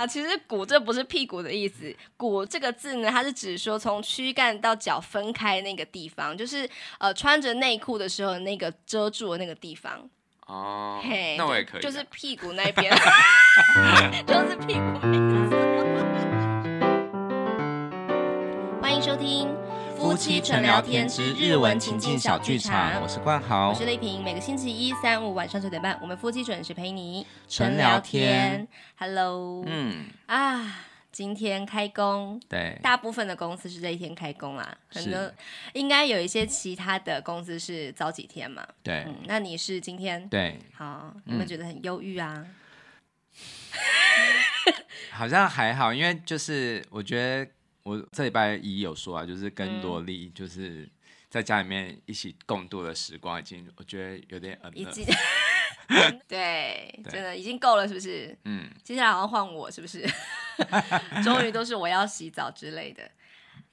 啊，其实“骨”这不是屁股的意思，“骨”这个字呢，它是指说从躯干到脚分开那个地方，就是呃穿着内裤的时候那个遮住的那个地方。哦，那我也可以，就是屁股那边，就是屁股那边。欢迎收听。夫妻纯聊天之日文情境小剧场，我是冠豪，我是丽萍。每个星期一、三、五晚上九点半，我们夫妻准时陪你。纯聊天，Hello，嗯啊，今天开工，对，大部分的公司是这一天开工啊，很多应该有一些其他的公司是早几天嘛，对。那你是今天对，好，你没觉得很忧郁啊？好像还好，因为就是我觉得。我这礼拜一有说啊，就是跟萝莉就是在家里面一起共度的时光，已经我觉得有点已经 对，真的已经够了，是不是？嗯，接下来好像换我，是不是？终于都是我要洗澡之类的。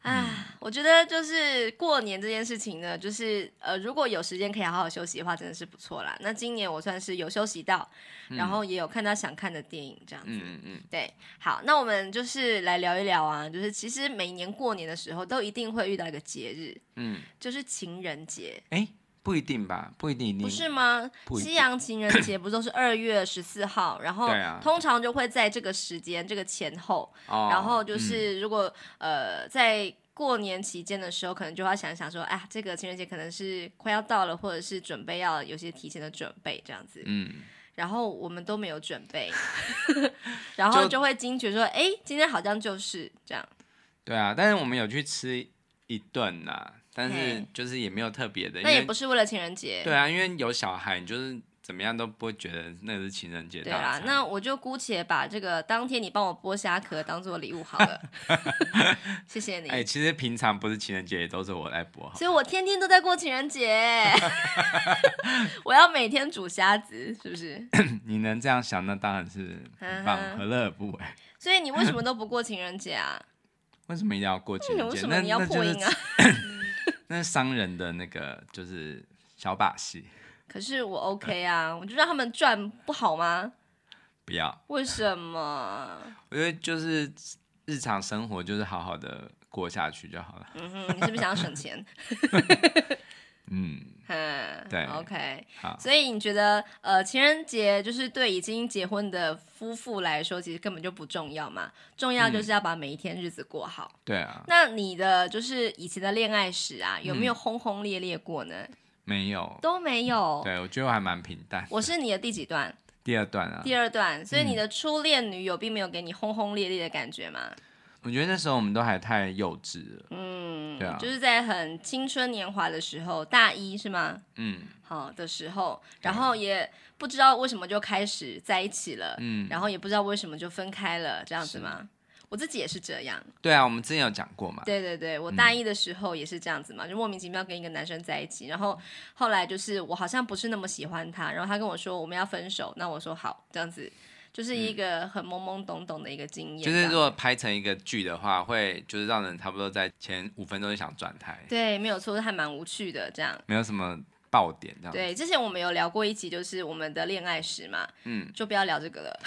啊，我觉得就是过年这件事情呢，就是呃，如果有时间可以好好休息的话，真的是不错啦。那今年我算是有休息到，然后也有看到想看的电影，这样子。嗯嗯嗯。对，好，那我们就是来聊一聊啊，就是其实每年过年的时候都一定会遇到一个节日，嗯，就是情人节。哎。不一定吧，不一定。不是吗？西洋情人节不都是二月十四号？然后通常就会在这个时间这个前后。然后就是如果呃在过年期间的时候，可能就要想想说，哎呀，这个情人节可能是快要到了，或者是准备要有些提前的准备这样子。嗯。然后我们都没有准备，然后就会惊觉说，哎，今天好像就是这样。对啊，但是我们有去吃一顿呐。但是就是也没有特别的，那也不是为了情人节。对啊，因为有小孩，你就是怎么样都不会觉得那是情人节。对啊，那我就姑且把这个当天你帮我剥虾壳当做礼物好了。谢谢你。哎，其实平常不是情人节也都是我来剥，所以我天天都在过情人节。我要每天煮虾子，是不是？你能这样想，那当然是很棒，何乐而不为？所以你为什么都不过情人节啊？为什么一定要过情人节？为什么你要破音啊？那是商人的那个就是小把戏，可是我 OK 啊，我就让他们赚不好吗？不要，为什么？我觉得就是日常生活就是好好的过下去就好了。嗯哼，你是不是想要省钱？嗯对，OK，好，所以你觉得，呃，情人节就是对已经结婚的夫妇来说，其实根本就不重要嘛，重要就是要把每一天日子过好。对啊。那你的就是以前的恋爱史啊，有没有轰轰烈烈过呢？没有，都没有。对，我觉得我还蛮平淡。我是你的第几段？第二段啊。第二段，所以你的初恋女友并没有给你轰轰烈烈的感觉吗？我觉得那时候我们都还太幼稚了。嗯，对啊，就是在很青春年华的时候，大一是吗？嗯，好的时候，然后也不知道为什么就开始在一起了。嗯，然后也不知道为什么就分开了，这样子吗？我自己也是这样。对啊，我们之前有讲过嘛。对对对，我大一的时候也是这样子嘛，就莫名其妙跟一个男生在一起，然后后来就是我好像不是那么喜欢他，然后他跟我说我们要分手，那我说好，这样子。就是一个很懵懵懂懂的一个经验。就是如果拍成一个剧的话，会就是让人差不多在前五分钟就想转台。对，没有错，还蛮无趣的这样。没有什么爆点这样。对，之前我们有聊过一集，就是我们的恋爱史嘛。嗯，就不要聊这个了，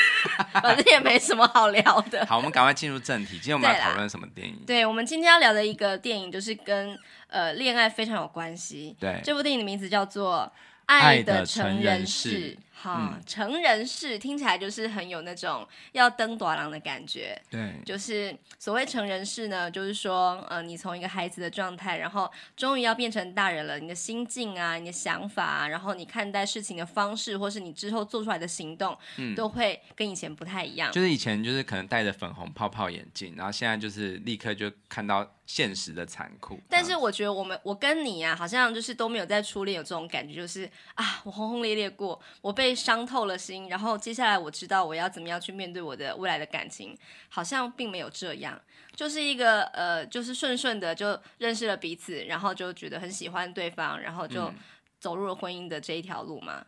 反正也没什么好聊的。好，我们赶快进入正题。今天我们要讨论什么电影？对，我们今天要聊的一个电影，就是跟呃恋爱非常有关系。对，这部电影的名字叫做《爱的成人式》。好，成人式听起来就是很有那种要登短廊的感觉。对，就是所谓成人式呢，就是说，呃，你从一个孩子的状态，然后终于要变成大人了，你的心境啊，你的想法，然后你看待事情的方式，或是你之后做出来的行动，都会跟以前不太一样。就是以前就是可能戴着粉红泡泡眼镜，然后现在就是立刻就看到现实的残酷。但是我觉得我们我跟你呀，好像就是都没有在初恋有这种感觉，就是啊，我轰轰烈烈过，我被。伤透了心，然后接下来我知道我要怎么样去面对我的未来的感情，好像并没有这样，就是一个呃，就是顺顺的就认识了彼此，然后就觉得很喜欢对方，然后就走入了婚姻的这一条路嘛。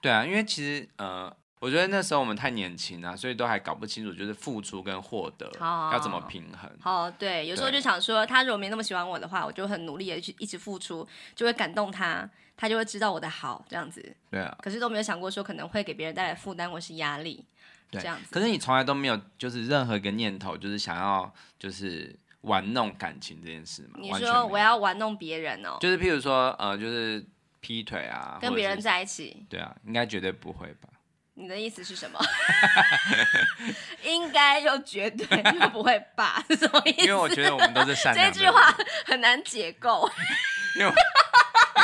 对啊，因为其实呃，我觉得那时候我们太年轻了，所以都还搞不清楚就是付出跟获得要怎么平衡。哦，对，有时候就想说，他如果没那么喜欢我的话，我就很努力的去一直付出，就会感动他。他就会知道我的好，这样子。对啊，可是都没有想过说可能会给别人带来负担或是压力，这样子。可是你从来都没有就是任何一个念头，就是想要就是玩弄感情这件事嘛？你说我要玩弄别人哦？就是譬如说，呃，就是劈腿啊，跟别人在一起。对啊，应该绝对不会吧？你的意思是什么？应该又绝对不会吧？是什么意思？因为我觉得我们都是善良。这句话很难解构。因为。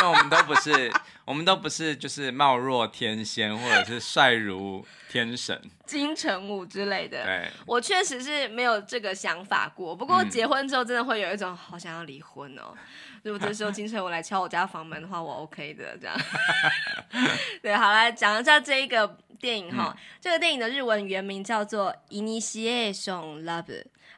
我们都不是，我们都不是，就是貌若天仙或者是帅如天神、金城武之类的。对，我确实是没有这个想法过。不过结婚之后，真的会有一种好想要离婚哦。如果这时候金城武来敲我家房门的话，我 OK 的这样。对，好来讲一下这一个电影哈。这个电影的日文原名叫做《i n i t i a t i o n Love》。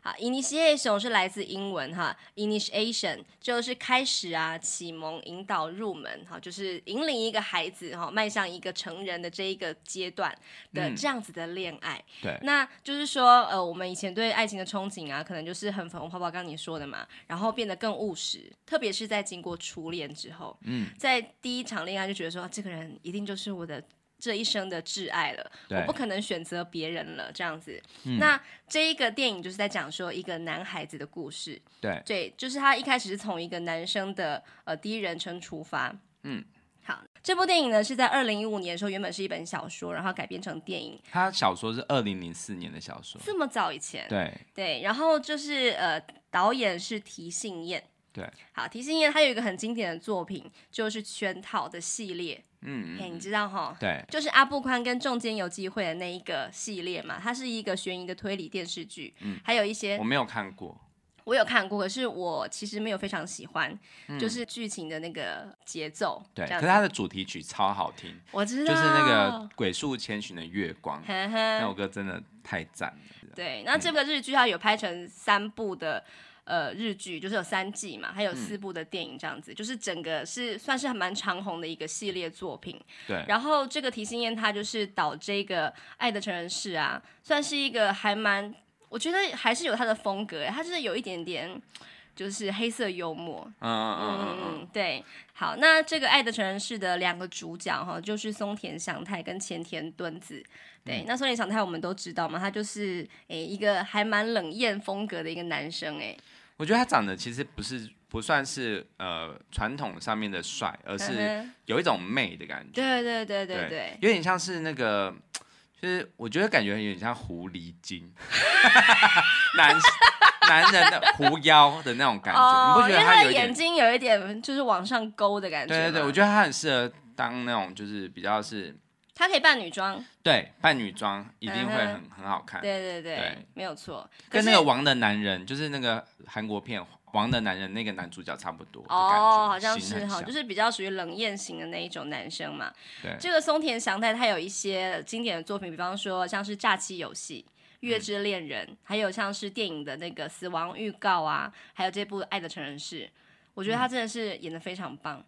啊，initiation 是来自英文哈，initiation 就是开始啊，启蒙、引导、入门，哈，就是引领一个孩子哈，迈向一个成人的这一个阶段的这样子的恋爱。对，那就是说，呃，我们以前对爱情的憧憬啊，可能就是很粉红泡泡，刚你说的嘛，然后变得更务实，特别是在经过初恋之后，嗯，在第一场恋爱就觉得说，这个人一定就是我的。这一生的挚爱了，我不可能选择别人了，这样子。那这一个电影就是在讲说一个男孩子的故事，对，对，就是他一开始是从一个男生的呃第一人称出发。嗯，好，这部电影呢是在二零一五年的时候，原本是一本小说，然后改编成电影。他小说是二零零四年的小说，这么早以前？对对，然后就是呃，导演是提信燕。对，好，堤幸彦他有一个很经典的作品，就是《圈套》的系列。嗯，哎，你知道哈？对，就是阿布宽跟中间有机会的那一个系列嘛，它是一个悬疑的推理电视剧。嗯，还有一些我没有看过，我有看过，可是我其实没有非常喜欢，就是剧情的那个节奏。对，可是它的主题曲超好听，我知道，就是那个《鬼宿千寻》的月光，那首歌真的太赞了。对，那这个日剧它有拍成三部的。呃，日剧就是有三季嘛，还有四部的电影这样子，就是整个是算是蛮长红的一个系列作品。对。然后这个提心燕他就是导这个《爱的成人式》啊，算是一个还蛮，我觉得还是有他的风格，他就是有一点点就是黑色幽默。嗯嗯嗯嗯。对。好，那这个《爱的成人式》的两个主角哈，就是松田翔太跟前田敦子。对。那松田翔太我们都知道嘛，他就是诶一个还蛮冷艳风格的一个男生诶。我觉得他长得其实不是不算是呃传统上面的帅，而是有一种媚的感觉。对对对对对，有点像是那个，就是我觉得感觉有点像狐狸精，男男人的狐妖的那种感觉。哦，因得他的眼睛有一点就是往上勾的感觉。对对对，我觉得他很适合当那种就是比较是。他可以扮女装，对，扮女装一定会很很好看。对对对，没有错。跟那个《王的男人》就是那个韩国片《王的男人》那个男主角差不多。哦，好像是哈，就是比较属于冷艳型的那一种男生嘛。对。这个松田翔太他有一些经典的作品，比方说像是《假期游戏》、《月之恋人》，还有像是电影的那个《死亡预告》啊，还有这部《爱的成人式》，我觉得他真的是演的非常棒。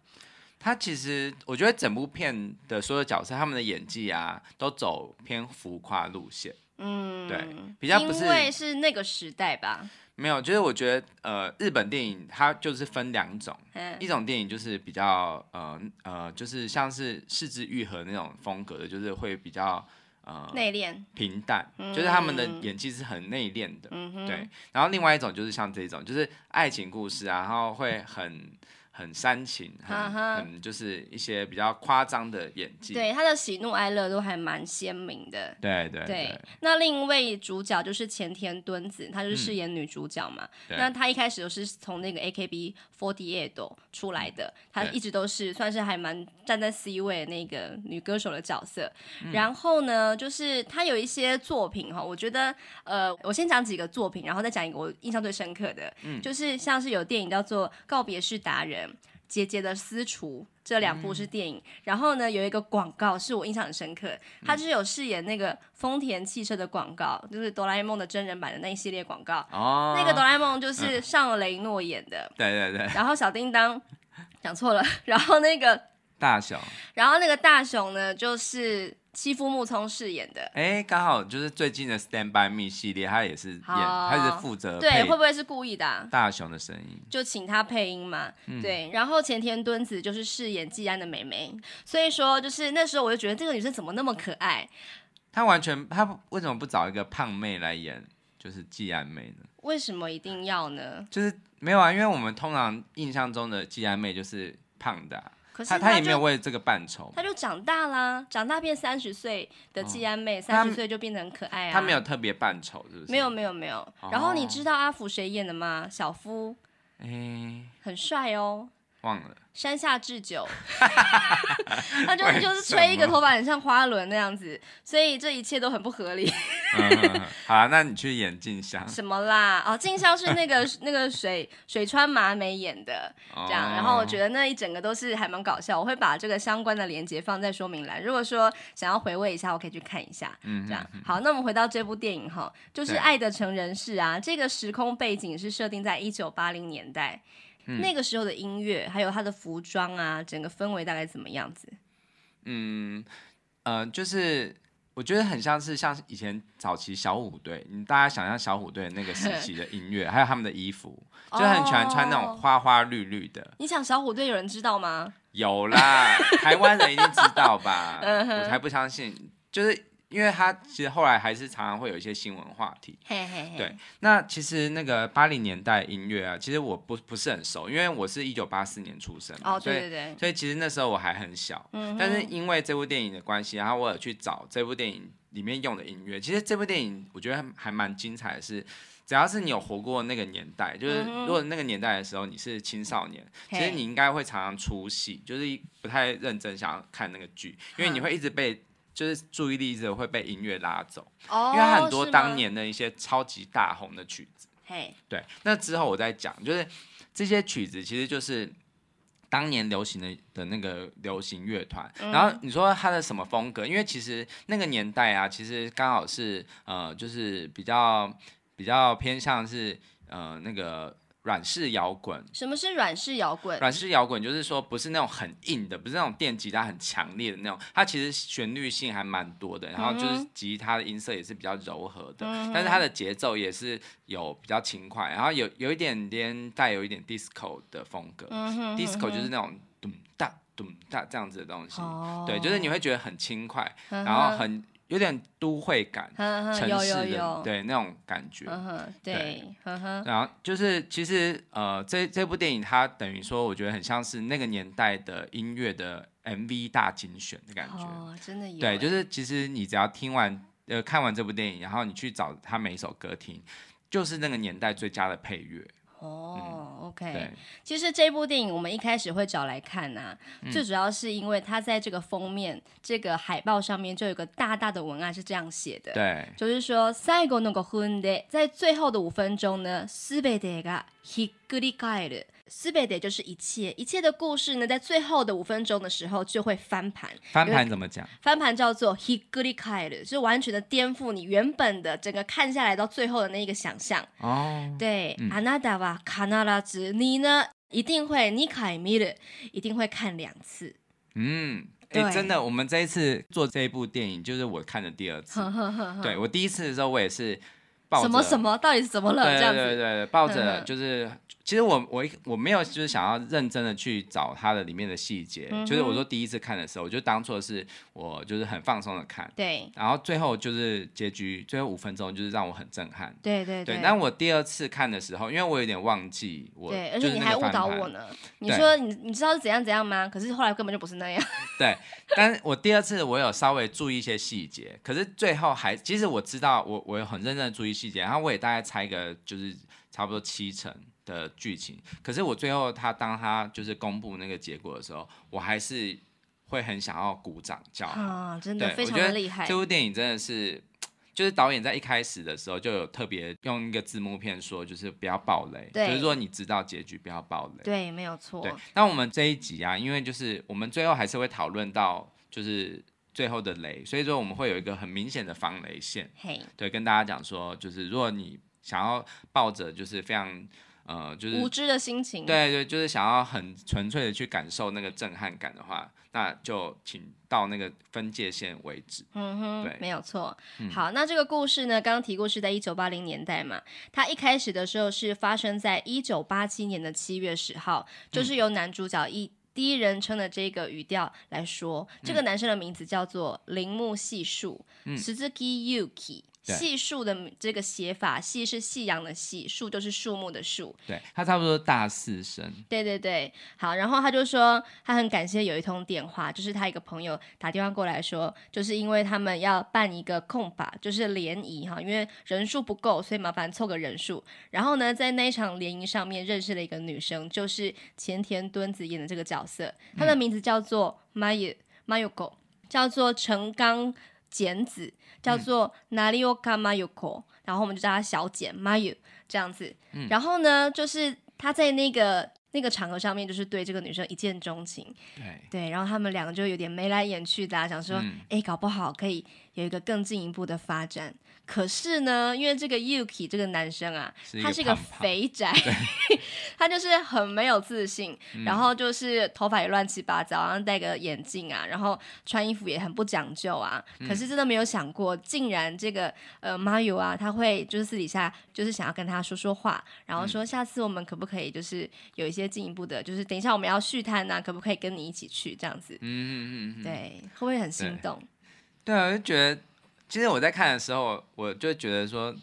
他其实，我觉得整部片的所有角色，他们的演技啊，都走偏浮夸路线。嗯，对，比较不是因为是那个时代吧？没有，就是我觉得，呃，日本电影它就是分两种，一种电影就是比较，呃呃，就是像是《四肢愈合》那种风格的，就是会比较呃内敛、平淡，就是他们的演技是很内敛的。嗯，对。然后另外一种就是像这种，就是爱情故事啊，然后会很。很煽情，很就是一些比较夸张的演技。对，他的喜怒哀乐都还蛮鲜明的。对对对。那另一位主角就是前田敦子，她就是饰演女主角嘛。那她一开始就是从那个 AKB 四十八度出来的，她一直都是算是还蛮站在 C 位那个女歌手的角色。然后呢，就是她有一些作品哈，我觉得呃，我先讲几个作品，然后再讲一个我印象最深刻的，就是像是有电影叫做《告别式达人》。姐姐的私厨这两部是电影，然后呢有一个广告是我印象很深刻，他就是有饰演那个丰田汽车的广告，就是哆啦 A 梦的真人版的那一系列广告。哦，那个哆啦 A 梦就是上雷诺演的。对对对。然后小叮当讲错了，然后那个大雄，然后那个大熊呢就是。西夫木聪饰演的，哎，刚好就是最近的《Stand by Me》系列，他也是演，他是负责对，会不会是故意的？大雄的声音就请他配音嘛，对。然后前田敦子就是饰演纪安的妹妹，所以说就是那时候我就觉得这个女生怎么那么可爱？她完全她为什么不找一个胖妹来演就是纪安妹呢？为什么一定要呢？就是没有啊，因为我们通常印象中的纪安妹就是胖的。可是他他没有为这个扮丑，他就长大啦，长大变三十岁的季安妹，三十岁就变得很可爱啊。他没有特别扮丑，是不是？没有没有没有。然后你知道阿福谁演的吗？小夫，哎，很帅哦。忘了山下智久，他就是就是吹一个头发很像花轮那样子，所以这一切都很不合理。好，那你去演静香什么啦？哦，静香是那个那个水水川麻美演的，这样。然后我觉得那一整个都是还蛮搞笑，我会把这个相关的连接放在说明栏。如果说想要回味一下，我可以去看一下。嗯，这样。好，那我们回到这部电影哈，就是《爱的成人式》啊，这个时空背景是设定在一九八零年代。那个时候的音乐，还有他的服装啊，整个氛围大概怎么样子？嗯，呃，就是我觉得很像是像以前早期小虎队，你大家想象小虎队那个时期的音乐，还有他们的衣服，就很喜欢穿那种花花绿绿的。你想小虎队有人知道吗？有啦，台湾人一定知道吧？我才不相信，就是。因为他其实后来还是常常会有一些新闻话题，对。那其实那个八零年代音乐啊，其实我不不是很熟，因为我是一九八四年出生，哦，对对对，所以其实那时候我还很小。嗯。但是因为这部电影的关系，然后我有去找这部电影里面用的音乐。其实这部电影我觉得还蛮精彩的是，只要是你有活过那个年代，就是如果那个年代的时候你是青少年，其实你应该会常常出戏，就是不太认真想要看那个剧，因为你会一直被。就是注意力直会被音乐拉走，因为很多当年的一些超级大红的曲子，嘿，对。那之后我再讲，就是这些曲子其实就是当年流行的的那个流行乐团。然后你说它的什么风格？因为其实那个年代啊，其实刚好是呃，就是比较比较偏向是呃那个。软式摇滚，什么是软式摇滚？软式摇滚就是说，不是那种很硬的，不是那种电吉他很强烈的那种。它其实旋律性还蛮多的，然后就是吉他的音色也是比较柔和的，但是它的节奏也是有比较轻快，然后有有一点点带有一点 disco 的风格。disco 就是那种咚哒咚哒这样子的东西，对，就是你会觉得很轻快，然后很。有点都会感，城市对那种感觉，对，然后就是其实呃，这这部电影它等于说，我觉得很像是那个年代的音乐的 MV 大精选的感觉，真的有。对，就是其实你只要听完呃看完这部电影，然后你去找他每一首歌听，就是那个年代最佳的配乐。哦，OK，其实这部电影我们一开始会找来看呐，最主要是因为它在这个封面、这个海报上面就有个大大的文案是这样写的，对，就是说个在最后的五分钟呢，四百多个，他给你改了。四百代就是一切，一切的故事呢，在最后的五分钟的时候就会翻盘。翻盘怎么讲？翻盘叫做 “hikurikai” 的，就完全的颠覆你原本的整个看下来到最后的那一个想象。哦，对，阿纳达瓦卡纳拉兹，你呢一定会，你凯米的一定会看两次。嗯，哎，真的，我们这一次做这一部电影，就是我看的第二次。对，我第一次的时候我也是抱什么什么，到底是怎么了？对对对，抱着就是。其实我我一我没有就是想要认真的去找它的里面的细节，就是我说第一次看的时候，我就当做是我就是很放松的看，对，然后最后就是结局最后五分钟就是让我很震撼，对对对。那我第二次看的时候，因为我有点忘记我，对，而且还误导我呢。你说你你知道是怎样怎样吗？可是后来根本就不是那样。对，但是我第二次我有稍微注意一些细节，可是最后还其实我知道我我很认真的注意细节，然后我也大概猜个就是差不多七成。的剧情，可是我最后他当他就是公布那个结果的时候，我还是会很想要鼓掌叫啊，真的，我觉得厉害。这部电影真的是，就是导演在一开始的时候就有特别用一个字幕片说，就是不要爆雷，就是说你知道结局不要爆雷。对，没有错。那我们这一集啊，因为就是我们最后还是会讨论到就是最后的雷，所以说我们会有一个很明显的防雷线，对，跟大家讲说，就是如果你想要抱着就是非常。呃，就是无知的心情，对对，就是想要很纯粹的去感受那个震撼感的话，那就请到那个分界线为止。嗯哼，对，没有错。好，那这个故事呢，刚刚提过是在一九八零年代嘛，它一开始的时候是发生在一九八七年的七月十号，就是由男主角一第一人称的这个语调来说，这个男生的名字叫做铃木细树，十字 z k Yuki。细树的这个写法，细是细阳的细，树就是树木的树。对，他差不多大四声。对对对，好，然后他就说他很感谢有一通电话，就是他一个朋友打电话过来说，就是因为他们要办一个控法，就是联谊哈，因为人数不够，所以麻烦凑个人数。然后呢，在那一场联谊上面认识了一个女生，就是前田敦子演的这个角色，她的名字叫做 Mayu Mayuko，叫做陈刚。剪子叫做 Narioka Mayuko，然后我们就叫她小剪 Mayu 这样子。嗯，然后呢，就是她在那个那个场合上面，就是对这个女生一见钟情。对，对，然后他们两个就有点眉来眼去的，想说，哎，搞不好可以有一个更进一步的发展。可是呢，因为这个 Yuki 这个男生啊，他是一个肥宅，他就是很没有自信，然后就是头发也乱七八糟，然后戴个眼镜啊，然后穿衣服也很不讲究啊。可是真的没有想过，竟然这个呃 Mayu 啊，他会就是私底下就是想要跟他说说话，然后说下次我们可不可以就是有一些进一步的，就是等一下我们要续摊呐，可不可以跟你一起去这样子？嗯嗯嗯嗯，对，会不会很心动？对啊，我就觉得。其实我在看的时候，我就觉得说，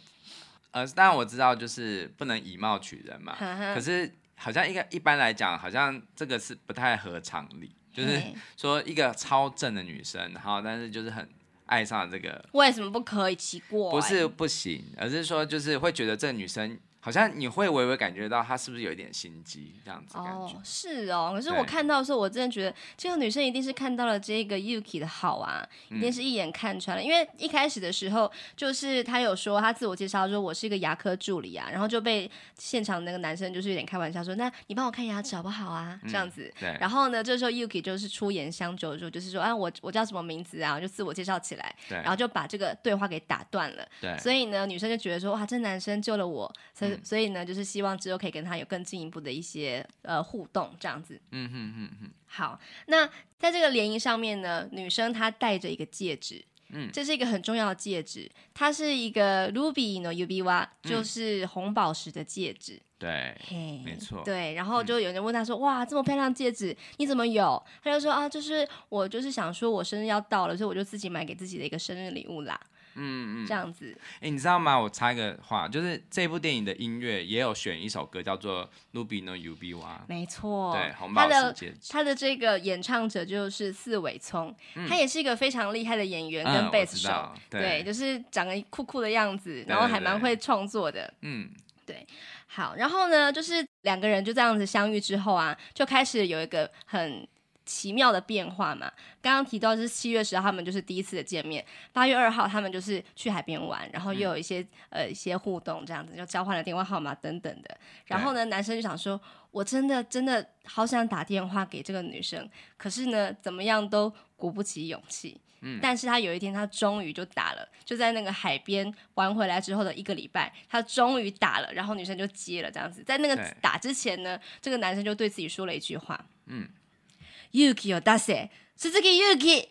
呃，当然我知道就是不能以貌取人嘛。可是好像一个一般来讲，好像这个是不太合常理，就是说一个超正的女生，然后但是就是很爱上了这个，为什么不可以？奇过？不是不行，而是说就是会觉得这女生。好像你会微微感觉到他是不是有一点心机这样子？哦，是哦。可是我看到的时候，我真的觉得这个女生一定是看到了这个 Yuki 的好啊，一定是一眼看穿了。因为一开始的时候，就是他有说他自我介绍说我是一个牙科助理啊，然后就被现场那个男生就是有点开玩笑说，那你帮我看牙齿好不好啊？这样子。对。然后呢，这时候 Yuki 就是出言相救，就就是说，啊，我我叫什么名字啊？就自我介绍起来。对。然后就把这个对话给打断了。对。所以呢，女生就觉得说，哇，这男生救了我。所以呢，就是希望之后可以跟他有更进一步的一些呃互动，这样子。嗯哼哼哼。好，那在这个联姻上面呢，女生她戴着一个戒指，嗯，这是一个很重要的戒指，它是一个 ruby 呢，u b y 哇，就是红宝石的戒指。对，没错。对，然后就有人问他说，哇，这么漂亮戒指，你怎么有？他就说啊，就是我就是想说我生日要到了，所以我就自己买给自己的一个生日礼物啦。嗯嗯，这样子。哎，你知道吗？我插一个话，就是这部电影的音乐也有选一首歌，叫做《Ruby No Ubiwa》。没错，对，他的他的这个演唱者就是四尾聪，他也是一个非常厉害的演员跟贝斯手。嗯，对，就是长得酷酷的样子，然后还蛮会创作的。嗯，对。好，然后呢，就是两个人就这样子相遇之后啊，就开始有一个很。奇妙的变化嘛，刚刚提到是七月十号，他们就是第一次的见面。八月二号，他们就是去海边玩，然后又有一些呃一些互动，这样子就交换了电话号码等等的。然后呢，男生就想说，我真的真的好想打电话给这个女生，可是呢，怎么样都鼓不起勇气。嗯。但是他有一天，他终于就打了，就在那个海边玩回来之后的一个礼拜，他终于打了，然后女生就接了，这样子。在那个打之前呢，这个男生就对自己说了一句话。嗯。Yuki 有 r Dase，u z u k i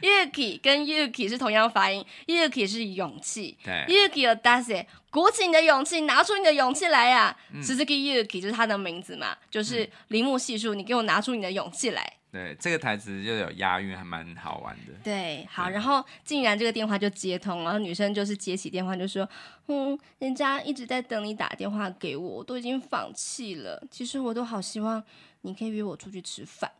Yuki，Yuki 跟 Yuki 是同样发音，Yuki 是勇气。对，Yuki 有 r d 鼓起你的勇气，拿出你的勇气来呀！Suzuki Yuki 就是他的名字嘛，就是铃木系数，你给我拿出你的勇气来。对，这个台词就有押韵，还蛮好玩的。对，好，然后竟然这个电话就接通，然后女生就是接起电话就说：“嗯，人家一直在等你打电话给我，我都已经放弃了。其实我都好希望。”你可以约我出去吃饭。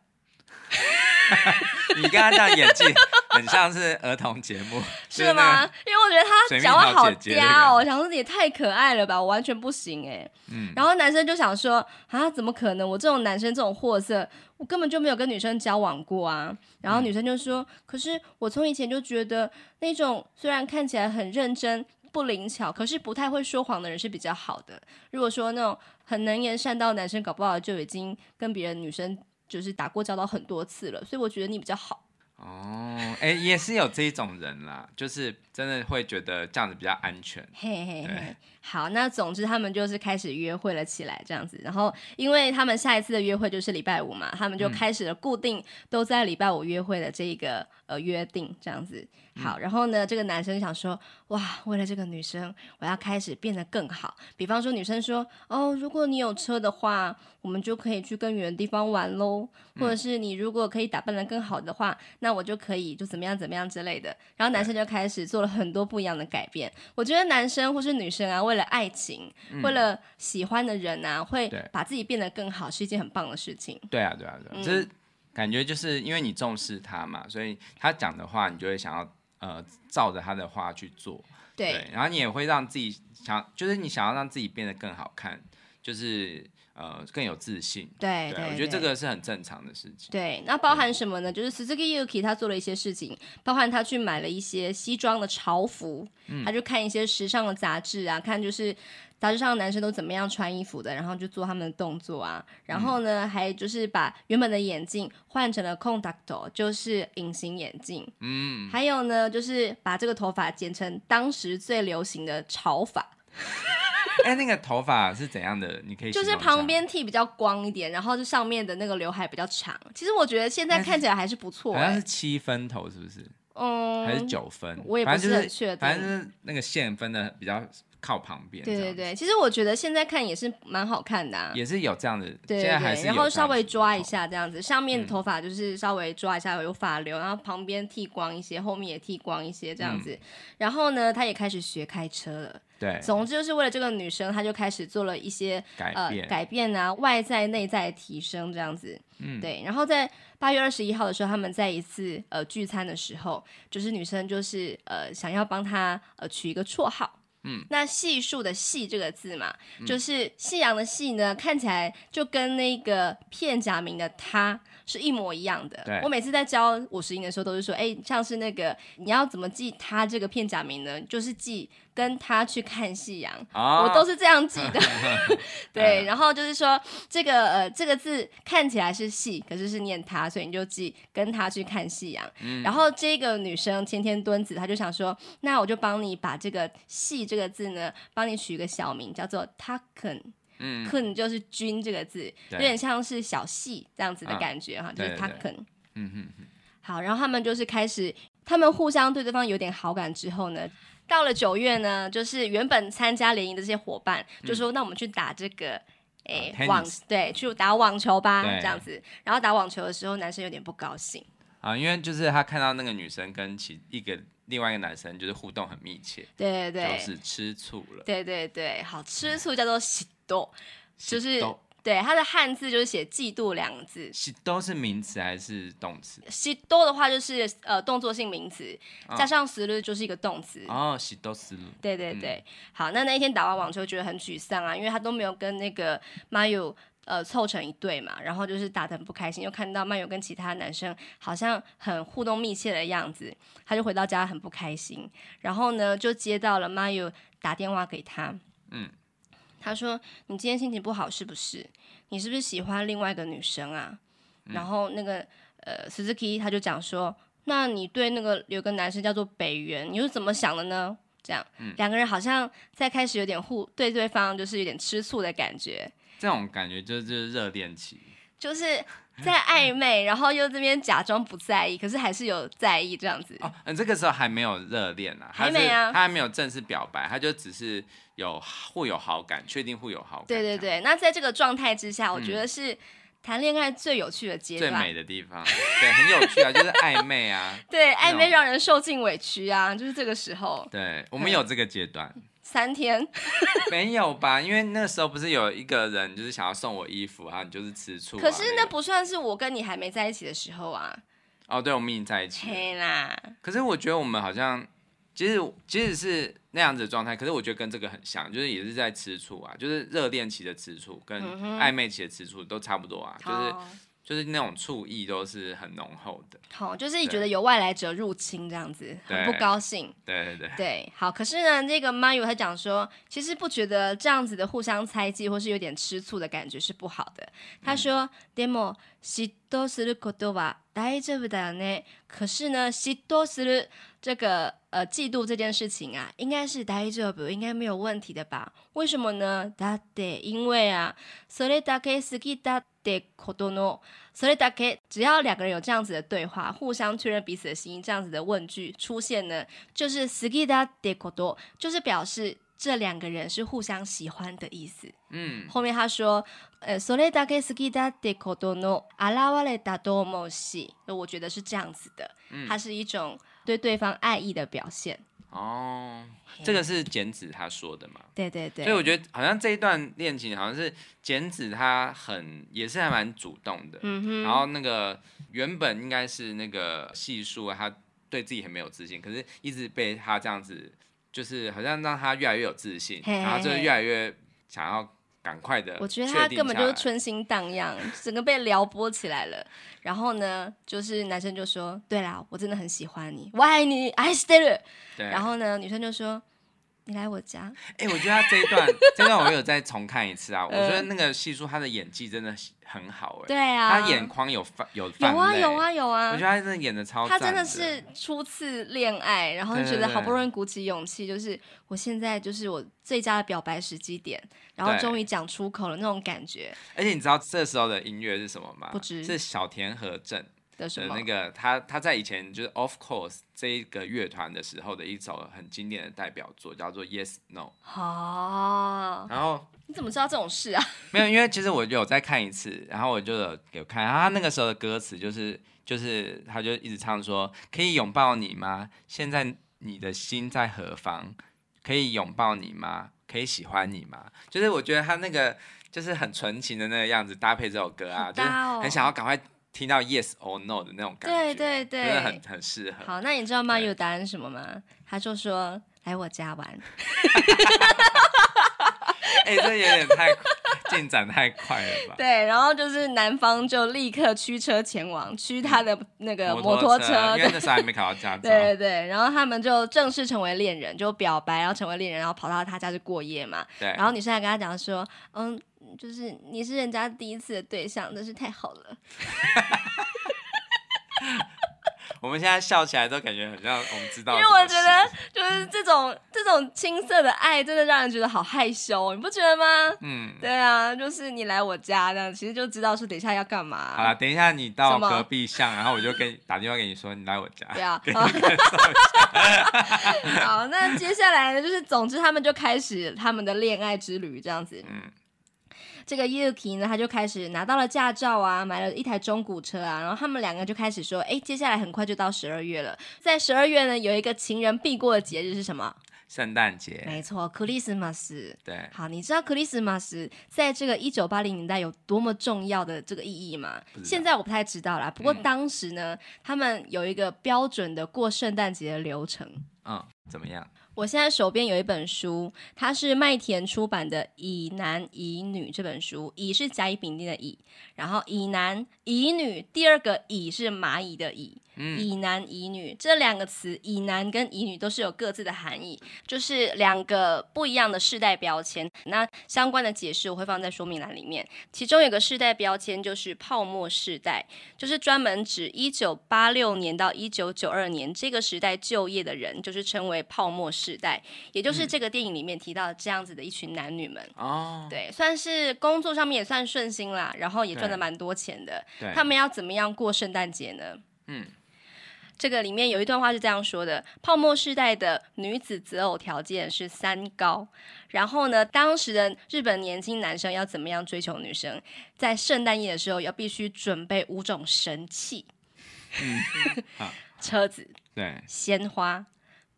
你刚刚这样演技很像是儿童节目，是吗？因为我觉得他讲话好嗲哦，我想说也太可爱了吧，我完全不行哎。嗯，然后男生就想说啊，怎么可能？我这种男生这种货色，我根本就没有跟女生交往过啊。然后女生就说，可是我从以前就觉得那种虽然看起来很认真。不灵巧，可是不太会说谎的人是比较好的。如果说那种很能言善道的男生，搞不好就已经跟别人女生就是打过交道很多次了。所以我觉得你比较好。哦，哎，也是有这一种人啦，就是真的会觉得这样子比较安全。对。好，那总之他们就是开始约会了起来，这样子。然后因为他们下一次的约会就是礼拜五嘛，他们就开始了固定都在礼拜五约会的这一个呃约定，这样子。好，然后呢，这个男生想说，哇，为了这个女生，我要开始变得更好。比方说女生说，哦，如果你有车的话，我们就可以去更远的地方玩喽。或者是你如果可以打扮的更好的话，那我就可以就怎么样怎么样之类的。然后男生就开始做了很多不一样的改变。我觉得男生或是女生啊，为为了爱情，为了喜欢的人啊，会把自己变得更好，是一件很棒的事情。对啊，对啊，对，啊，就是感觉就是因为你重视他嘛，所以他讲的话，你就会想要呃照着他的话去做。对，然后你也会让自己想，就是你想要让自己变得更好看，就是。呃，更有自信。对，我觉得这个是很正常的事情。对，那包含什么呢？就是 Suzuki Yuki 他做了一些事情，包含他去买了一些西装的潮服，他就看一些时尚的杂志啊，看就是杂志上的男生都怎么样穿衣服的，然后就做他们的动作啊。然后呢，还就是把原本的眼镜换成了 contactor，就是隐形眼镜。嗯。还有呢，就是把这个头发剪成当时最流行的潮发。哎，那个头发是怎样的？你可以就是旁边剃比较光一点，然后就上面的那个刘海比较长。其实我觉得现在看起来还是不错。好像是七分头，是不是？嗯。还是九分？我也不是很确定。反正那个线分的比较靠旁边。对对对，其实我觉得现在看也是蛮好看的。也是有这样的，现在还是然后稍微抓一下这样子，上面头发就是稍微抓一下有发流，然后旁边剃光一些，后面也剃光一些这样子。然后呢，他也开始学开车了。对，总之就是为了这个女生，她就开始做了一些改呃改变啊，外在内在提升这样子。嗯，对。然后在八月二十一号的时候，他们在一次呃聚餐的时候，就是女生就是呃想要帮他呃取一个绰号。嗯，那细数的“细”这个字嘛，就是细阳的“细”呢，看起来就跟那个片假名的他。是一模一样的。我每次在教五十音的时候，都是说，哎，像是那个，你要怎么记他这个片假名呢？就是记跟他去看夕阳，我都是这样记的。对，然后就是说这个呃，这个字看起来是“戏”，可是是念“他”，所以你就记跟他去看夕阳。然后这个女生天天墩子，她就想说，那我就帮你把这个“戏”这个字呢，帮你取个小名，叫做“他肯”。嗯，可能就是“君”这个字有点像是小细这样子的感觉哈，就是他可能，嗯嗯嗯，好，然后他们就是开始，他们互相对对方有点好感之后呢，到了九月呢，就是原本参加联谊的这些伙伴就说：“那我们去打这个诶网，对，去打网球吧，这样子。”然后打网球的时候，男生有点不高兴啊，因为就是他看到那个女生跟其一个另外一个男生就是互动很密切，对对对，就是吃醋了，对对对，好吃醋叫做。就是对，他的汉字就是写“嫉妒两个字，喜都是名词还是动词？喜多的话就是呃动作性名词，加上“思路就是一个动词。哦，喜多思路。对对对。好，那那一天打完网球觉得很沮丧啊，因为他都没有跟那个 Mayu 呃凑成一对嘛，然后就是打的很不开心，又看到 Mayu 跟其他男生好像很互动密切的样子，他就回到家很不开心，然后呢就接到了 Mayu 打电话给他，嗯。他说：“你今天心情不好是不是？你是不是喜欢另外一个女生啊？”然后那个呃，Suzuki 他就讲说：“那你对那个有个男生叫做北原，你是怎么想的呢？”这样两个人好像在开始有点互对对方，就是有点吃醋的感觉。这种感觉就是就是热恋期，就是。在暧昧，然后又这边假装不在意，可是还是有在意这样子。哦，嗯，这个时候还没有热恋啊，还没啊，他还没有正式表白，他就只是有会有好感，确定会有好感。对对对，那在这个状态之下，我觉得是谈恋爱最有趣的阶，最美的地方，对，很有趣啊，就是暧昧啊，对，暧昧让人受尽委屈啊，就是这个时候，对我们有这个阶段。三天 没有吧，因为那时候不是有一个人就是想要送我衣服，啊，你就是吃醋。可是那不算是我跟你还没在一起的时候啊。哦，对，我们已经在一起。黑啦。可是我觉得我们好像，其实即使是那样子的状态，可是我觉得跟这个很像，就是也是在吃醋啊，就是热恋期的吃醋跟暧昧期的吃醋都差不多啊，就是。就是那种醋意都是很浓厚的，好，就是你觉得有外来者入侵这样子，很不高兴。对对对，对，好。可是呢，这个马友他讲说，其实不觉得这样子的互相猜忌或是有点吃醋的感觉是不好的。他说，demo，シドスルコドは大丈夫だね。可是呢，シドスル这个呃嫉妒这件事情啊，应该是大丈夫，应该没有问题的吧？为什么呢？だって，因为啊，それ大概是给大。d 只要两个人有这样子的对话，互相确认彼此的心意，这样子的问句出现呢，就是 skida d 就是表示这两个人是互相喜欢的意思。嗯，后面他说，呃，solidek skida de kodo n 那我觉得是这样子的，它是一种对对方爱意的表现。哦，这个是剪纸他说的嘛？对对对，所以我觉得好像这一段恋情好像是剪纸他很也是还蛮主动的，嗯哼。然后那个原本应该是那个细数他对自己很没有自信，可是一直被他这样子，就是好像让他越来越有自信，然后就越来越想要。赶快的，我觉得他根本就是春心荡漾，整个被撩拨起来了。然后呢，就是男生就说：“对啦，我真的很喜欢你，我爱你，I still。”然后呢，女生就说。你来我家，哎，我觉得他这一段，这段我有再重看一次啊，我觉得那个细叔他的演技真的很好，哎，对啊，他眼眶有发有有啊有啊有啊，我觉得他真的演的超，他真的是初次恋爱，然后觉得好不容易鼓起勇气，就是我现在就是我最佳的表白时机点，然后终于讲出口了那种感觉。而且你知道这时候的音乐是什么吗？不知是小田和正。的那个他，他在以前就是 Of course 这一个乐团的时候的一首很经典的代表作，叫做 Yes No。哦。然后你怎么知道这种事啊？没有，因为其实我有再看一次，然后我就有有看，他那个时候的歌词就是就是，他就一直唱说，可以拥抱你吗？现在你的心在何方？可以拥抱你吗？可以喜欢你吗？就是我觉得他那个就是很纯情的那个样子，搭配这首歌啊，就是很想要赶快。听到 yes or no 的那种感觉，对对对，真的很很适合。好，那你知道吗？有答案是什么吗？他就说来我家玩。哎，这有点太。进展太快了吧？对，然后就是男方就立刻驱车前往，驱他的那个摩托车，因为那时候还没考到驾照。对 对对，然后他们就正式成为恋人，就表白，然后成为恋人，然后跑到他家去过夜嘛。对。然后女生还跟他讲说：“嗯，就是你是人家第一次的对象，真是太好了。”我们现在笑起来都感觉很像，我们知道。因为我觉得就是这种这种青涩的爱，真的让人觉得好害羞，你不觉得吗？嗯，对啊，就是你来我家这样，其实就知道说等一下要干嘛。好了，等一下你到隔壁巷，然后我就你打电话给你说，你来我家。对啊。好，那接下来呢，就是总之他们就开始他们的恋爱之旅，这样子。嗯。这个 Yuki 呢，他就开始拿到了驾照啊，买了一台中古车啊，然后他们两个就开始说，哎，接下来很快就到十二月了，在十二月呢，有一个情人必过的节日是什么？圣诞节。没错，Christmas。对。好，你知道 Christmas 在这个一九八零年代有多么重要的这个意义吗？现在我不太知道了，不过当时呢，他们有一个标准的过圣诞节的流程嗯，怎么样？我现在手边有一本书，它是麦田出版的《乙男乙女》这本书，乙是甲乙丙丁的乙。然后乙男、乙女，第二个乙是蚂蚁的乙，嗯，男、乙女这两个词，乙男跟乙女都是有各自的含义，就是两个不一样的世代标签。那相关的解释我会放在说明栏里面。其中有个世代标签就是泡沫世代，就是专门指一九八六年到一九九二年这个时代就业的人，就是称为泡沫世代，也就是这个电影里面提到这样子的一群男女们。哦，对，算是工作上面也算顺心啦，然后也赚。了蛮多钱的，他们要怎么样过圣诞节呢？嗯，这个里面有一段话是这样说的：泡沫时代的女子择偶条件是三高，然后呢，当时的日本年轻男生要怎么样追求女生？在圣诞夜的时候，要必须准备五种神器：嗯，好，车子、对，鲜花、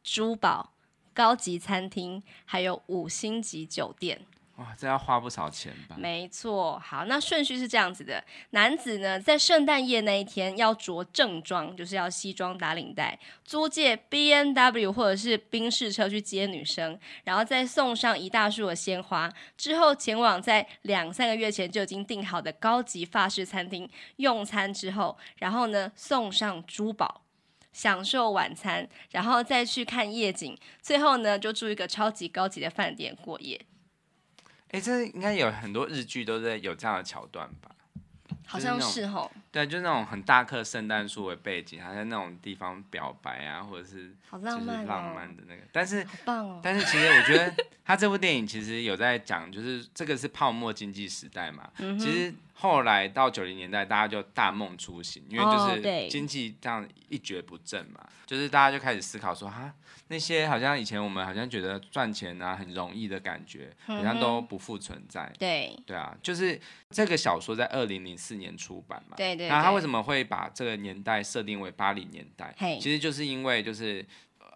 珠宝、高级餐厅，还有五星级酒店。哇，这要花不少钱吧？没错，好，那顺序是这样子的：男子呢，在圣诞夜那一天要着正装，就是要西装打领带，租借 B N W 或者是宾士车去接女生，然后再送上一大束的鲜花，之后前往在两三个月前就已经订好的高级法式餐厅用餐，之后，然后呢送上珠宝，享受晚餐，然后再去看夜景，最后呢就住一个超级高级的饭店过夜。哎，这应该有很多日剧都在有这样的桥段吧？好像是吼。对，就那种很大棵圣诞树为背景，他在那种地方表白啊，或者是好浪漫，浪漫的那个。但是但是，其实我觉得他这部电影其实有在讲，就是这个是泡沫经济时代嘛。嗯。其实后来到九零年代，大家就大梦初醒，因为就是经济这样一蹶不振嘛，就是大家就开始思考说，哈，那些好像以前我们好像觉得赚钱啊很容易的感觉，好像都不复存在。对对啊，就是这个小说在二零零四年出版嘛。对。那他为什么会把这个年代设定为八零年代？其实就是因为就是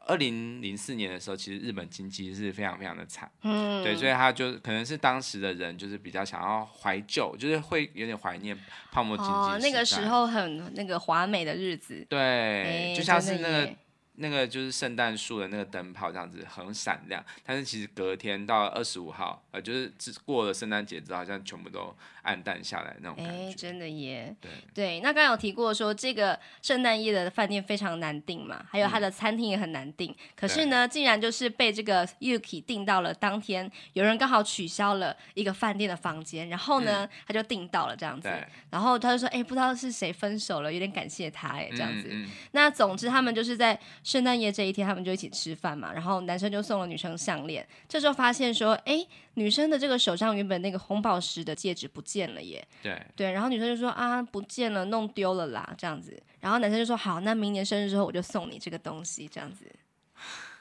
二零零四年的时候，其实日本经济是非常非常的惨，嗯，对，所以他就可能是当时的人就是比较想要怀旧，就是会有点怀念泡沫经济哦，那个时候很那个华美的日子，对，就像是那个那个就是圣诞树的那个灯泡这样子很闪亮，但是其实隔天到二十五号，呃，就是过了圣诞节之后，好像全部都。暗淡下来那种感觉，哎，真的耶。对对，那刚刚有提过说这个圣诞夜的饭店非常难订嘛，还有他的餐厅也很难订。可是呢，竟然就是被这个 Yuki 订到了当天，有人刚好取消了一个饭店的房间，然后呢，他就订到了这样子。然后他就说：“哎，不知道是谁分手了，有点感谢他哎，这样子。”那总之他们就是在圣诞夜这一天，他们就一起吃饭嘛。然后男生就送了女生项链，这时候发现说：“哎。”女生的这个手上原本那个红宝石的戒指不见了耶，对对，然后女生就说啊不见了，弄丢了啦这样子，然后男生就说好，那明年生日之后我就送你这个东西这样子，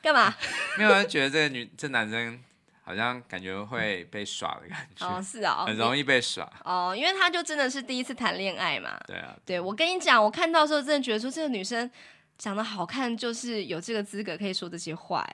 干嘛？没有人觉得这个女这男生好像感觉会被耍的感觉？哦，是哦，很容易被耍哦，因为他就真的是第一次谈恋爱嘛。对啊，对我跟你讲，我看到时候真的觉得说这个女生长得好看，就是有这个资格可以说这些话。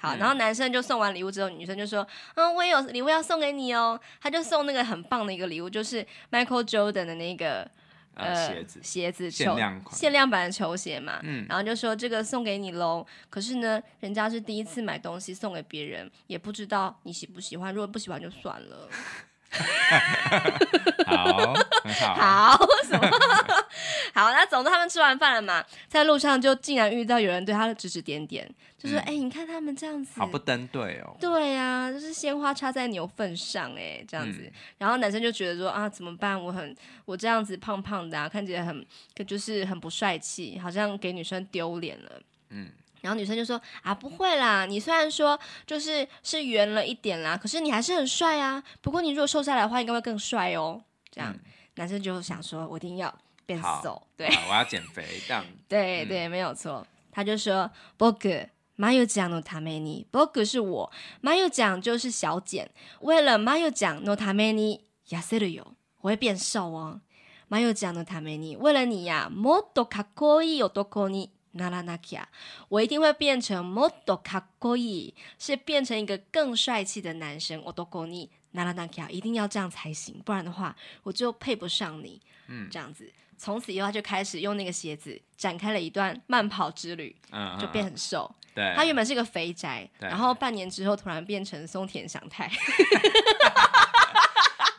好，然后男生就送完礼物之后，女生就说：“嗯，我也有礼物要送给你哦。”他就送那个很棒的一个礼物，就是 Michael Jordan 的那个呃鞋子，鞋子限量款限量版的球鞋嘛。然后就说这个送给你喽。可是呢，人家是第一次买东西送给别人，也不知道你喜不喜欢。如果不喜欢就算了。好好什么 好？那总之他们吃完饭了嘛，在路上就竟然遇到有人对他的指指点点，就说：“哎，你看他们这样子，好不登对哦。”对呀，就是鲜花插在牛粪上哎，这样子。然后男生就觉得说：“啊，怎么办？我很我这样子胖胖的，看起来很就是很不帅气，好像给女生丢脸了。”嗯。然后女生就说：“啊，不会啦，你虽然说就是是圆了一点啦，可是你还是很帅啊。不过你如果瘦下来的话，应该会更帅哦。这样，男生就想说：我一定要变瘦。对，我要减肥。这样，对对，没有错。他就说 b o k ma yo j a n no t a m e n i b o 是我，ma yo j a n 就是小减，为了 ma yo j a n no t a m e n i y a s e r yo，我会变瘦哦。Ma yo j a n no tameni，为了你呀，もっとかっ o い娜拉 i 卡，我一定会变成 Modo model，卡コイ，是变成一个更帅气的男生。オドコニ，娜拉 i 卡，一定要这样才行，不然的话我就配不上你。嗯，这样子，从此以后他就开始用那个鞋子展开了一段慢跑之旅，嗯，就变很瘦。对，他原本是个肥宅，然后半年之后突然变成松田翔太。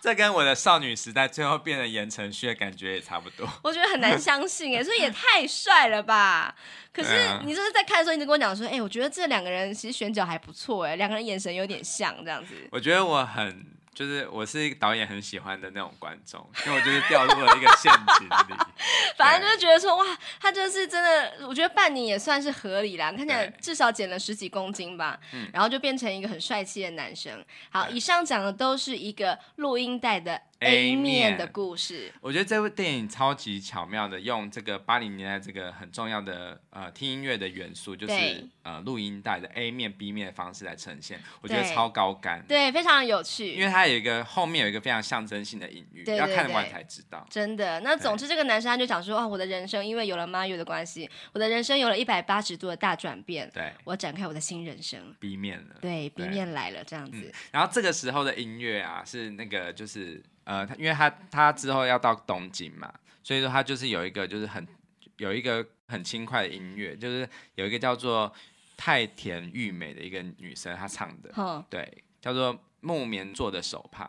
这跟我的少女时代最后变成言承旭的感觉也差不多。我觉得很难相信哎，这也太帅了吧！可是你就是在看的时候一直跟我讲说，哎，我觉得这两个人其实选角还不错哎，两个人眼神有点像这样子。我觉得我很。就是我是导演很喜欢的那种观众，因为我就是掉入了一个陷阱里。反正就是觉得说，哇，他就是真的，我觉得半年也算是合理啦，看起来至少减了十几公斤吧，然后就变成一个很帅气的男生。好，以上讲的都是一个录音带的。A 面的故事，我觉得这部电影超级巧妙的用这个八零年代这个很重要的呃听音乐的元素，就是呃录音带的 A 面 B 面的方式来呈现，我觉得超高干，对，非常有趣。因为它有一个后面有一个非常象征性的隐喻，要看完才知道。真的，那总之这个男生他就讲说哦，我的人生因为有了 Mario 的关系，我的人生有了一百八十度的大转变，对我展开我的新人生。B 面了，对，B 面来了这样子。然后这个时候的音乐啊，是那个就是。呃，因为他他之后要到东京嘛，所以说他就是有一个就是很有一个很轻快的音乐，就是有一个叫做太田玉美的一个女生，她唱的，对，叫做木棉做的手帕。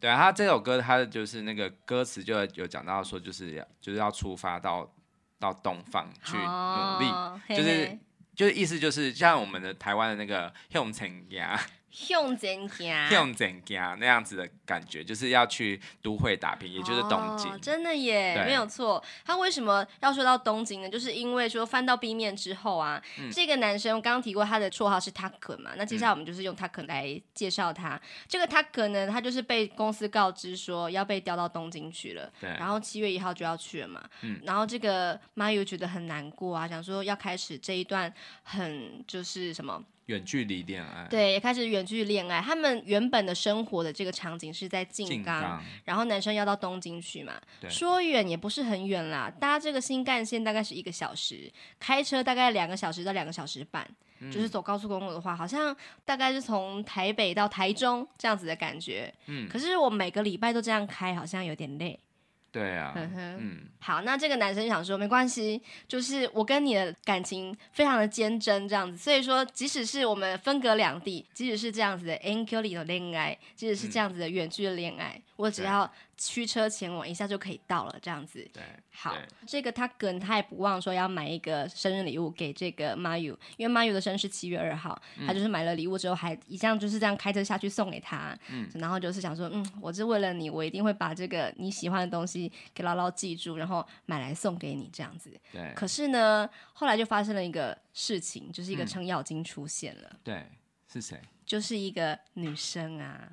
对啊，他这首歌，他的就是那个歌词就有讲到说，就是要就是要出发到到东方去努力，就是就是意思就是像我们的台湾的那个黑 o 橙牙。用怎家，用怎家那样子的感觉，就是要去都会打拼，也就是东京。真的耶，没有错。他为什么要说到东京呢？就是因为说翻到 B 面之后啊，这个男生我刚刚提过，他的绰号是 t c k e r 嘛。那接下来我们就是用 t c k e r 来介绍他。这个 t 可 k 他就是被公司告知说要被调到东京去了，然后七月一号就要去了嘛。然后这个 Mayu 觉得很难过啊，想说要开始这一段很就是什么。远距离恋爱，对，也开始远距离恋爱。他们原本的生活的这个场景是在静冈，然后男生要到东京去嘛，说远也不是很远啦，搭这个新干线大概是一个小时，开车大概两个小时到两个小时半，就是走高速公路的话，好像大概是从台北到台中这样子的感觉。嗯，可是我每个礼拜都这样开，好像有点累。对啊，嗯哼，好，那这个男生想说，没关系，就是我跟你的感情非常的坚贞，这样子，所以说，即使是我们分隔两地，即使是这样子的 NQ 里的恋爱，即使是这样子的远距的恋爱，我只要。驱车前往，一下就可以到了，这样子。对，好，这个他梗他也不忘说要买一个生日礼物给这个 Mayu，因为 Mayu 的生日是七月二号，他就是买了礼物之后还一向就是这样开车下去送给她。嗯，然后就是想说，嗯，我是为了你，我一定会把这个你喜欢的东西给牢牢记住，然后买来送给你这样子。对，可是呢，后来就发生了一个事情，就是一个程咬金出现了。对，是谁？就是一个女生啊。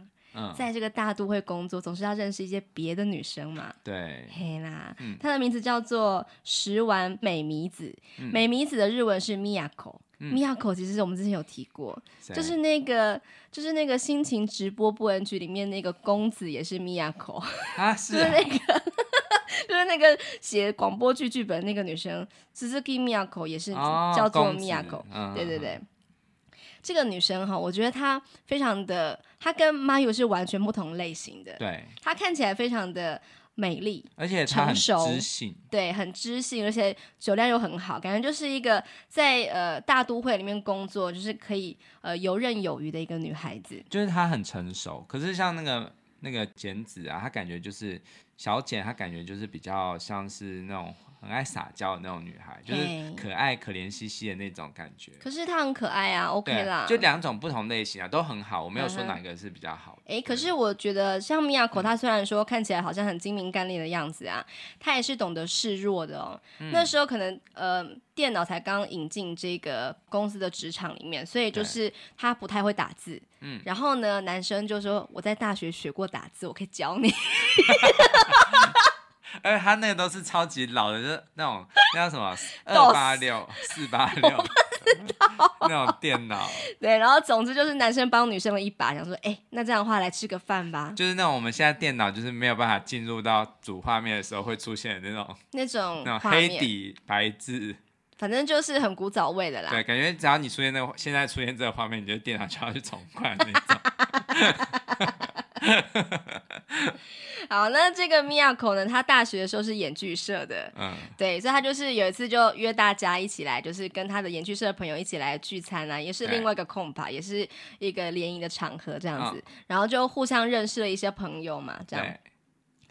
在这个大都会工作，总是要认识一些别的女生嘛。对，嘿啦，她的名字叫做石丸美弥子，美弥子的日文是 Miyako。Miyako 其实我们之前有提过，就是那个，就是那个心情直播部门局里面那个公子也是 Miyako，啊 就是那个，就是那个写广播剧剧本那个女生 Suzuki Miyako 也是叫做 Miyako，对对对。这个女生哈，我觉得她非常的，她跟 Mayu 是完全不同类型的。对，她看起来非常的美丽，而且成熟，对，很知性，而且酒量又很好，感觉就是一个在呃大都会里面工作，就是可以呃游刃有余的一个女孩子。就是她很成熟，可是像那个那个简子啊，她感觉就是小简，她感觉就是比较像是那种。很爱撒娇的那种女孩，就是可爱、可怜兮兮的那种感觉。可是她很可爱啊，OK 啦。就两种不同类型啊，都很好。我没有说哪个是比较好哎，可是我觉得像米娅口，她虽然说看起来好像很精明干练的样子啊，她也是懂得示弱的哦。那时候可能呃，电脑才刚引进这个公司的职场里面，所以就是她不太会打字。嗯。然后呢，男生就说：“我在大学学过打字，我可以教你。” 且他那个都是超级老的，就那种那叫什么 二八六四八六，那种电脑。对，然后总之就是男生帮女生了一把，想说哎，那这样的话来吃个饭吧。就是那种我们现在电脑就是没有办法进入到主画面的时候会出现的那种那种那种黑底白字，反正就是很古早味的啦。对，感觉只要你出现那现在出现这个画面，你就得电脑就要去重灌那种。好，那这个 Miyako 呢？他大学的时候是演剧社的，嗯，对，所以他就是有一次就约大家一起来，就是跟他的演剧社的朋友一起来聚餐啊，也是另外一个空吧，也是一个联谊的场合这样子，然后就互相认识了一些朋友嘛，这样。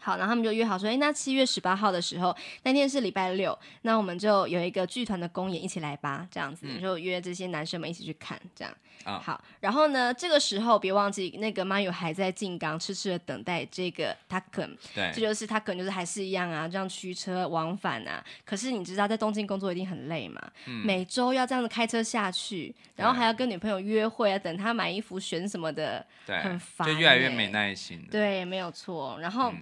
好，然后他们就约好说，哎，那七月十八号的时候，那天是礼拜六，那我们就有一个剧团的公演，一起来吧，这样子就约这些男生们一起去看，这样。好，然后呢，这个时候别忘记，那个 Mayu 还在静冈，痴痴的等待这个 t a k m 对，这就是 t a k m 就是还是一样啊，这样驱车往返啊。可是你知道，在东京工作一定很累嘛，每周要这样子开车下去，然后还要跟女朋友约会啊，等他买衣服、选什么的，对，很烦，就越来越没耐心。对，没有错。然后。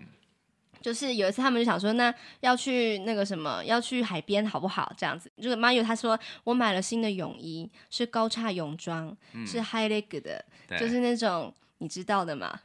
就是有一次，他们就想说，那要去那个什么，要去海边好不好？这样子，这个妈尤他说，我买了新的泳衣，是高叉泳装，是 high leg 的，就是那种你知道的嘛，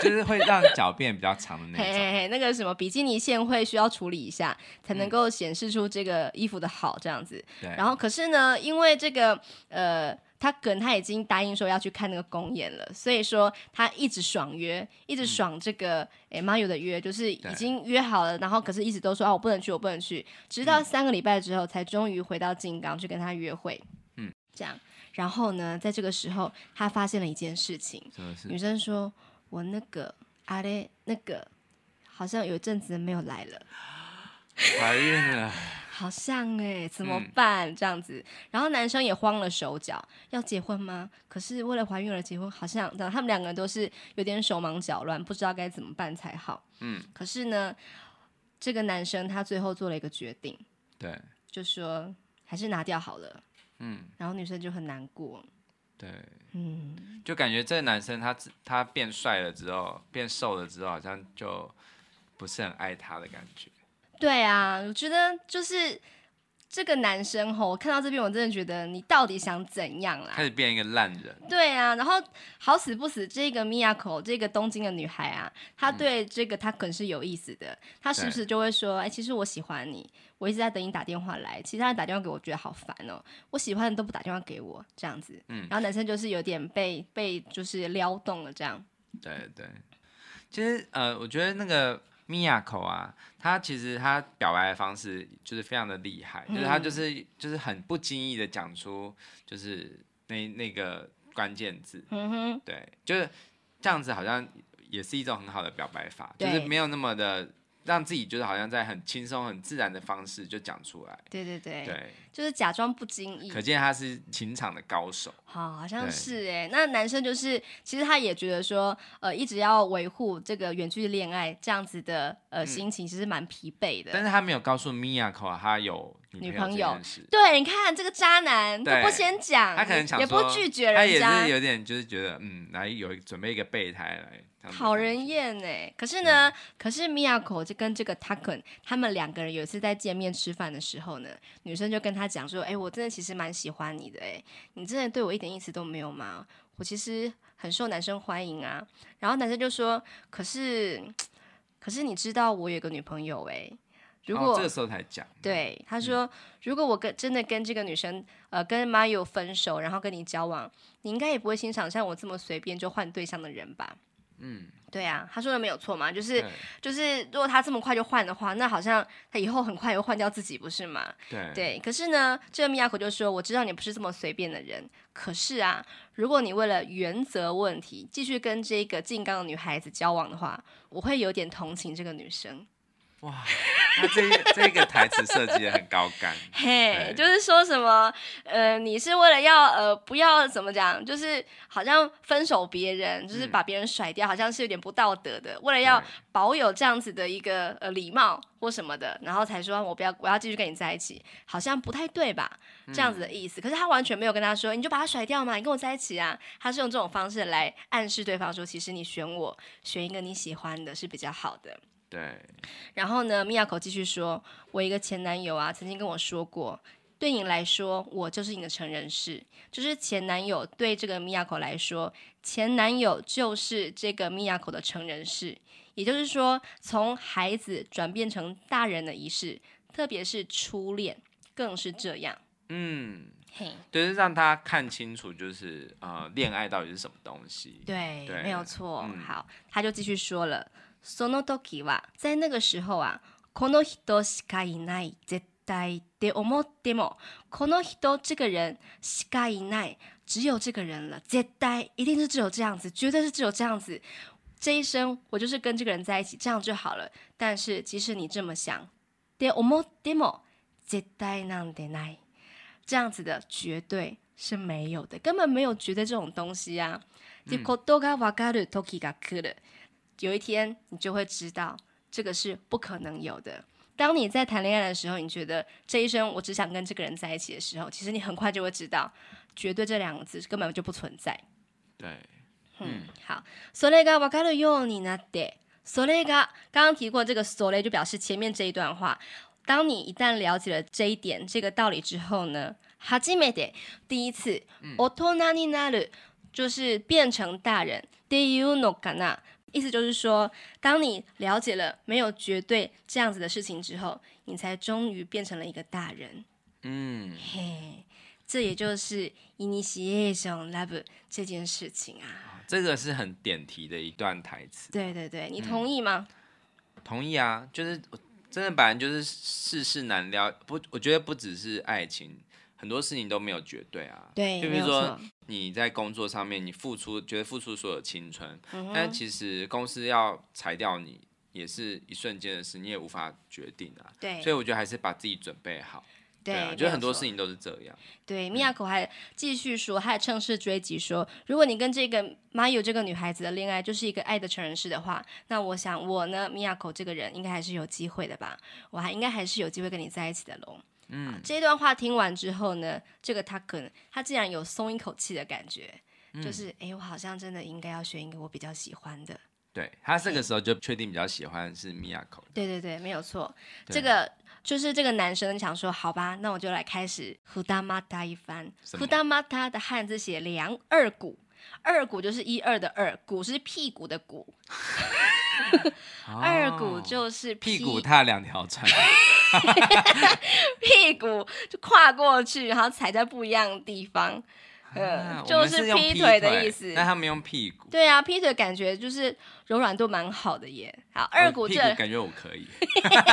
就是会让脚变比较长的那 种。那个什么比基尼线会需要处理一下，才能够显示出这个衣服的好，这样子。然后可是呢，因为这个呃。他可能他已经答应说要去看那个公演了，所以说他一直爽约，一直爽这个哎马友的约，就是已经约好了，然后可是一直都说啊我不能去，我不能去，直到三个礼拜之后才终于回到金冈去跟他约会，嗯，这样，然后呢，在这个时候他发现了一件事情，女生说我那个阿累那个好像有一阵子没有来了，怀孕了。好像哎，怎么办？这样子，然后男生也慌了手脚，要结婚吗？可是为了怀孕而结婚，好像他们两个人都是有点手忙脚乱，不知道该怎么办才好。嗯。可是呢，这个男生他最后做了一个决定，对，就说还是拿掉好了。嗯。然后女生就很难过。对。嗯，就感觉这个男生他他变帅了之后，变瘦了之后，好像就不是很爱他的感觉。对啊，我觉得就是这个男生吼，我看到这边我真的觉得你到底想怎样啦？开始变一个烂人。对啊，然后好死不死，这个米亚口，这个东京的女孩啊，她对这个她可是有意思的，她是不是就会说，哎，其实我喜欢你，我一直在等你打电话来，其他人打电话给我觉得好烦哦，我喜欢的都不打电话给我这样子，嗯，然后男生就是有点被被就是撩动了这样。对对，其实呃，我觉得那个。米亚 o 啊，他其实他表白的方式就是非常的厉害，就是他就是就是很不经意的讲出就是那那个关键字，对，就是这样子好像也是一种很好的表白法，就是没有那么的。让自己就是好像在很轻松、很自然的方式就讲出来，对对对，对，就是假装不经意。可见他是情场的高手，好，好像是哎。那男生就是其实他也觉得说，呃，一直要维护这个远距离恋爱这样子的呃心情，其实蛮疲惫的。但是他没有告诉 Miyako，他有。女朋友，对你看这个渣男都不先讲，他可能想也不拒绝人家，他也是有点就是觉得嗯，来有准备一个备胎来，讨人厌哎。可是呢，可是米 k o 就跟这个 u 肯他们两个人有一次在见面吃饭的时候呢，女生就跟他讲说：“哎，我真的其实蛮喜欢你的，哎，你真的对我一点意思都没有吗？我其实很受男生欢迎啊。”然后男生就说：“可是，可是你知道我有个女朋友哎。”如果这个时候才讲，对，他说如果我跟真的跟这个女生，呃，跟马友分手，然后跟你交往，你应该也不会欣赏像我这么随便就换对象的人吧？嗯，对啊，他说的没有错嘛，就是就是，如果他这么快就换的话，那好像他以后很快又换掉自己，不是吗？对，对，可是呢，这个米亚可就说，我知道你不是这么随便的人，可是啊，如果你为了原则问题继续跟这个金刚的女孩子交往的话，我会有点同情这个女生。哇，那这这个台词设计的很高干，嘿，就是说什么，呃，你是为了要呃不要怎么讲，就是好像分手别人，就是把别人甩掉，好像是有点不道德的。为了要保有这样子的一个呃礼貌或什么的，然后才说，我不要，我要继续跟你在一起，好像不太对吧？这样子的意思，可是他完全没有跟他说，你就把他甩掉嘛，你跟我在一起啊。他是用这种方式来暗示对方说，其实你选我，选一个你喜欢的是比较好的。对，然后呢，米亚口继续说：“我一个前男友啊，曾经跟我说过，对你来说，我就是你的成人式，就是前男友对这个米亚口来说，前男友就是这个米亚口的成人式，也就是说，从孩子转变成大人的仪式，特别是初恋更是这样。嗯，对，就是让他看清楚，就是呃，恋爱到底是什么东西。对，没有错。好，他就继续说了。”その時は、在那个时候は、この人しかいない、絶対って思っても、この人这个人しかいない、只有这个人了，絶対一定是只有这样子，绝对是只有这样子。这一生我就是跟这个人在一起，这样就好了。但是即使你这么想，で思っても絶対なんてない，这样子的绝对是没有的，根本没有绝对这种东西啊。で、ことがわかる時が来る。有一天，你就会知道这个是不可能有的。当你在谈恋爱的时候，你觉得这一生我只想跟这个人在一起的时候，其实你很快就会知道“绝对”这两个字根本就不存在。对，嗯，好。索雷嘎るよう哟な那得，索雷嘎刚刚提过这个索雷，就表示前面这一段话。当你一旦了解了这一点、这个道理之后呢，哈基梅得第一次，大托纳尼る鲁就是变成大人，de uno 意思就是说，当你了解了没有绝对这样子的事情之后，你才终于变成了一个大人。嗯，嘿，这也就是 initiation level 这件事情啊。这个是很点题的一段台词。对对对，你同意吗？同意啊，就是真的，本来就是世事难料，不，我觉得不只是爱情。很多事情都没有绝对啊，对，就比如说你在工作上面，你付出，觉得付出所有青春，但其实公司要裁掉你也是一瞬间的事，你也无法决定啊。对，所以我觉得还是把自己准备好。对啊，我觉得很多事情都是这样。对，米亚口还继续说，还趁势追击说，如果你跟这个 Mayu 这个女孩子的恋爱就是一个爱的成人式的话，那我想我呢，米亚口这个人应该还是有机会的吧？我还应该还是有机会跟你在一起的喽。这段话听完之后呢，这个他可能他竟然有松一口气的感觉，就是哎，我好像真的应该要选一个我比较喜欢的。对他这个时候就确定比较喜欢是米娅口。对对对，没有错。这个就是这个男生想说，好吧，那我就来开始呼哒嘛哒一番。呼哒嘛哒的汉字写两二股，二股就是一二的二，股是屁股的股，二股就是屁股踏两条船。屁股就跨过去，然后踩在不一样的地方，嗯，就是劈腿的意思。那他们用屁股？对啊，劈腿感觉就是柔软度蛮好的耶。好，二股这感觉我可以，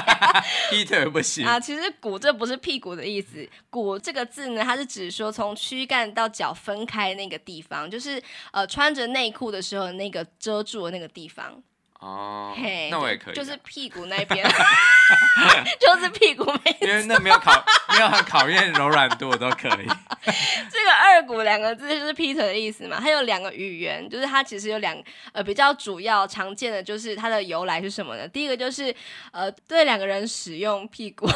劈腿不行啊。其实股这不是屁股的意思，股这个字呢，它是指说从躯干到脚分开那个地方，就是呃穿着内裤的时候那个遮住的那个地方。哦，那我也可以，就是屁股那边 就是屁股，没，因为那没有考，没有很考验柔软度，我都可以。这个二股两个字就是劈腿的意思嘛？它有两个语言，就是它其实有两呃比较主要常见的就是它的由来是什么呢？第一个就是呃对两个人使用屁股，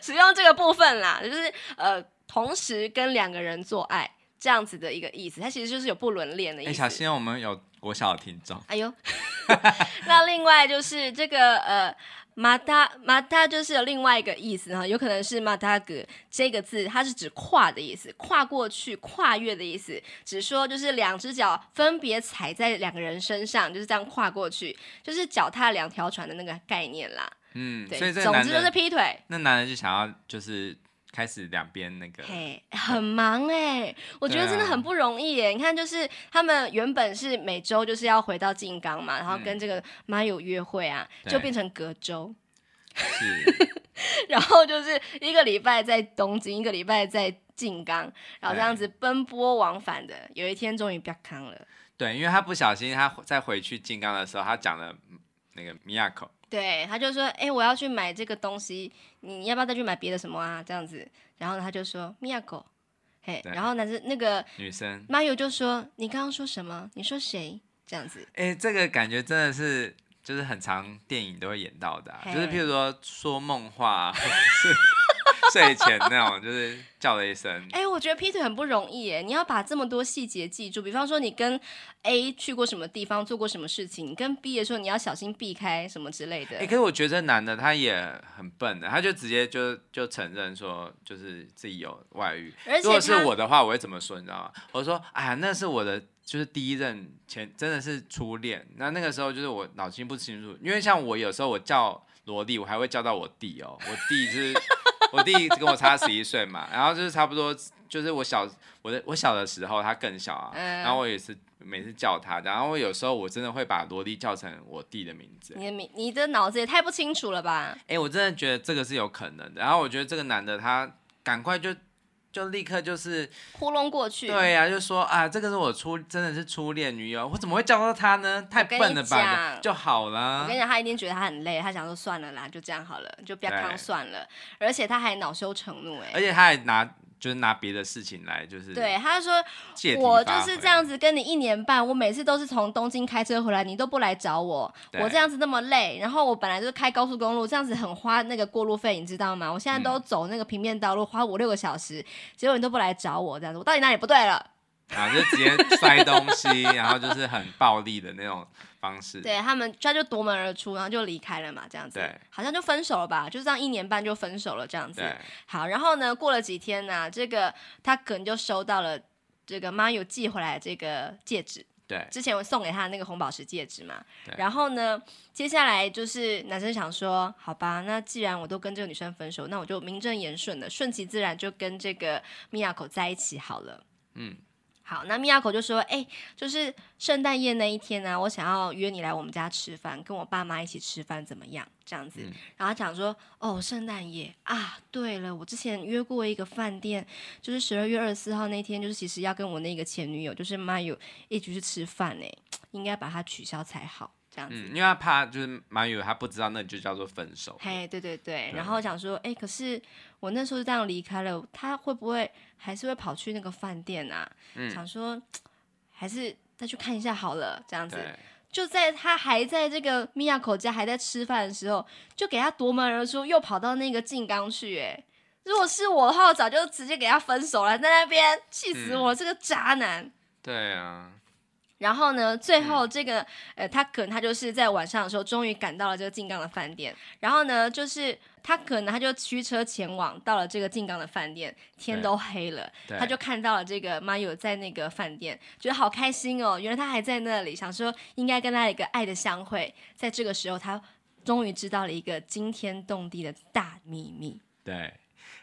使用这个部分啦，就是呃同时跟两个人做爱这样子的一个意思，它其实就是有不伦恋的意思。哎，小新，我们有。国小听众，哎呦，那另外就是这个呃，马达马达就是有另外一个意思哈，有可能是马达哥这个字，它是指跨的意思，跨过去、跨越的意思，只说就是两只脚分别踩在两个人身上，就是这样跨过去，就是脚踏两条船的那个概念啦。嗯，对，所以总之就是劈腿，那男人就想要就是。开始两边那个，嘿，很忙哎，我觉得真的很不容易哎。你看，就是他们原本是每周就是要回到静冈嘛，然后跟这个妈友约会啊，就变成隔周。是，然后就是一个礼拜在东京，一个礼拜在静冈，然后这样子奔波往返的。有一天终于不要康了。对，因为他不小心，他在回去静冈的时候，他讲了那个米亚口。对，他就说，哎，我要去买这个东西，你要不要再去买别的什么啊？这样子，然后他就说，米亚狗，嘿，然后男生那个女生妈友就说，你刚刚说什么？你说谁？这样子，哎，这个感觉真的是，就是很长电影都会演到的，就是譬如说说梦话。睡前那种就是叫了一声。哎，我觉得劈腿很不容易耶，你要把这么多细节记住，比方说你跟 A 去过什么地方，做过什么事情，跟 B 的时候你要小心避开什么之类的。哎，可是我觉得男的他也很笨的，他就直接就就承认说，就是自己有外遇。如果是我的话，我会怎么说？你知道吗？我说，哎，那是我的，就是第一任前，真的是初恋。那那个时候就是我脑筋不清楚，因为像我有时候我叫萝莉，我还会叫到我弟哦，我弟是。我弟跟我差十一岁嘛，然后就是差不多，就是我小我的我小的时候他更小啊，然后我也是每次叫他，然后我有时候我真的会把萝莉叫成我弟的名字。你你的脑子也太不清楚了吧？哎，我真的觉得这个是有可能的。然后我觉得这个男的他赶快就。就立刻就是糊弄过去，对呀，就说啊，这个是我初真的是初恋女友，我怎么会叫到她呢？太笨了吧，就好了。我跟你讲，他一定觉得他很累，他想说算了啦，就这样好了，就不要看算了。而且他还恼羞成怒，哎，而且他还拿。就是拿别的事情来，就是对他说，我就是这样子跟你一年半，我每次都是从东京开车回来，你都不来找我，我这样子那么累，然后我本来就是开高速公路，这样子很花那个过路费，你知道吗？我现在都走那个平面道路，花五六个小时，结果你都不来找我，这样子，我到底哪里不对了？然后就直接摔东西，然后就是很暴力的那种方式。对他们，他就夺门而出，然后就离开了嘛，这样子。对，好像就分手了吧，就这样一年半就分手了这样子。好，然后呢，过了几天呢，这个他可能就收到了这个妈有寄回来这个戒指，对，之前我送给他的那个红宝石戒指嘛。对。然后呢，接下来就是男生想说，好吧，那既然我都跟这个女生分手，那我就名正言顺的顺其自然就跟这个米亚口在一起好了。嗯。好，那米娅口就说：“哎，就是圣诞夜那一天呢，我想要约你来我们家吃饭，跟我爸妈一起吃饭怎么样？这样子。”然后他讲说：“哦，圣诞夜啊，对了，我之前约过一个饭店，就是十二月二十四号那天，就是其实要跟我那个前女友就是妈有一起去吃饭呢，应该把它取消才好。”这样子，因为他怕就是马宇，他不知道那就叫做分手。嘿，对对对，然后想说，哎，可是我那时候就这样离开了，他会不会还是会跑去那个饭店啊？嗯，想说还是再去看一下好了，这样子。就在他还在这个米亚口家还在吃饭的时候，就给他夺门而出，又跑到那个静冈去。哎，如果是我的话，早就直接给他分手了，在那边气死我这个渣男。对啊。然后呢？最后这个，呃，他可能他就是在晚上的时候，终于赶到了这个静冈的饭店。然后呢，就是他可能他就驱车前往，到了这个静冈的饭店，天都黑了，他就看到了这个马友在那个饭店，觉得好开心哦。原来他还在那里，想说应该跟他一个爱的相会。在这个时候，他终于知道了一个惊天动地的大秘密。对。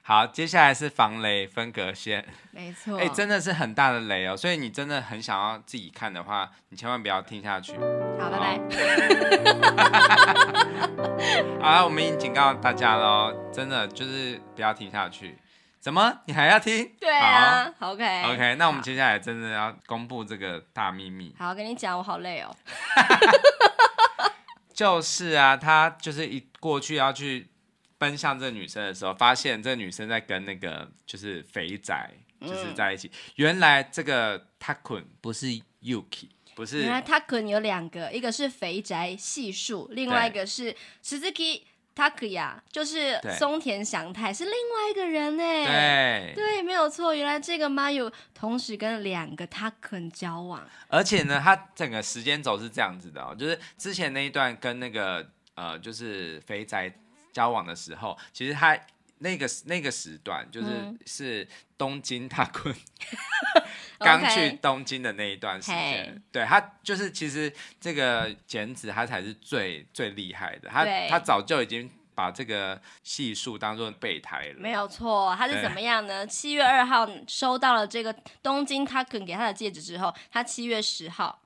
好，接下来是防雷分隔线，没错，哎，真的是很大的雷哦，所以你真的很想要自己看的话，你千万不要听下去。好，拜拜。好了，我们已经警告大家喽，真的就是不要听下去。怎么，你还要听？对啊，OK，OK，那我们接下来真的要公布这个大秘密。好，跟你讲，我好累哦。就是啊，他就是一过去要去。奔向这女生的时候，发现这女生在跟那个就是肥宅就是在一起。原来这个 Takun 不是 Yuki，不是。原来 Takun 有两个，一个是肥宅系数，另外一个是十 u K Takuya，就是松田翔太是另外一个人哎。对对，没有错。原来这个 Mayu 同时跟两个 Takun 交往，而且呢，他整个时间轴是这样子的哦，就是之前那一段跟那个呃，就是肥宅。交往的时候，其实他那个那个时段就是是东京他坤 刚去东京的那一段时间，对他就是其实这个剪纸他才是最最厉害的，他他早就已经把这个系数当做备胎了，没有错，他是怎么样呢？七月二号收到了这个东京他肯给他的戒指之后，他七月十号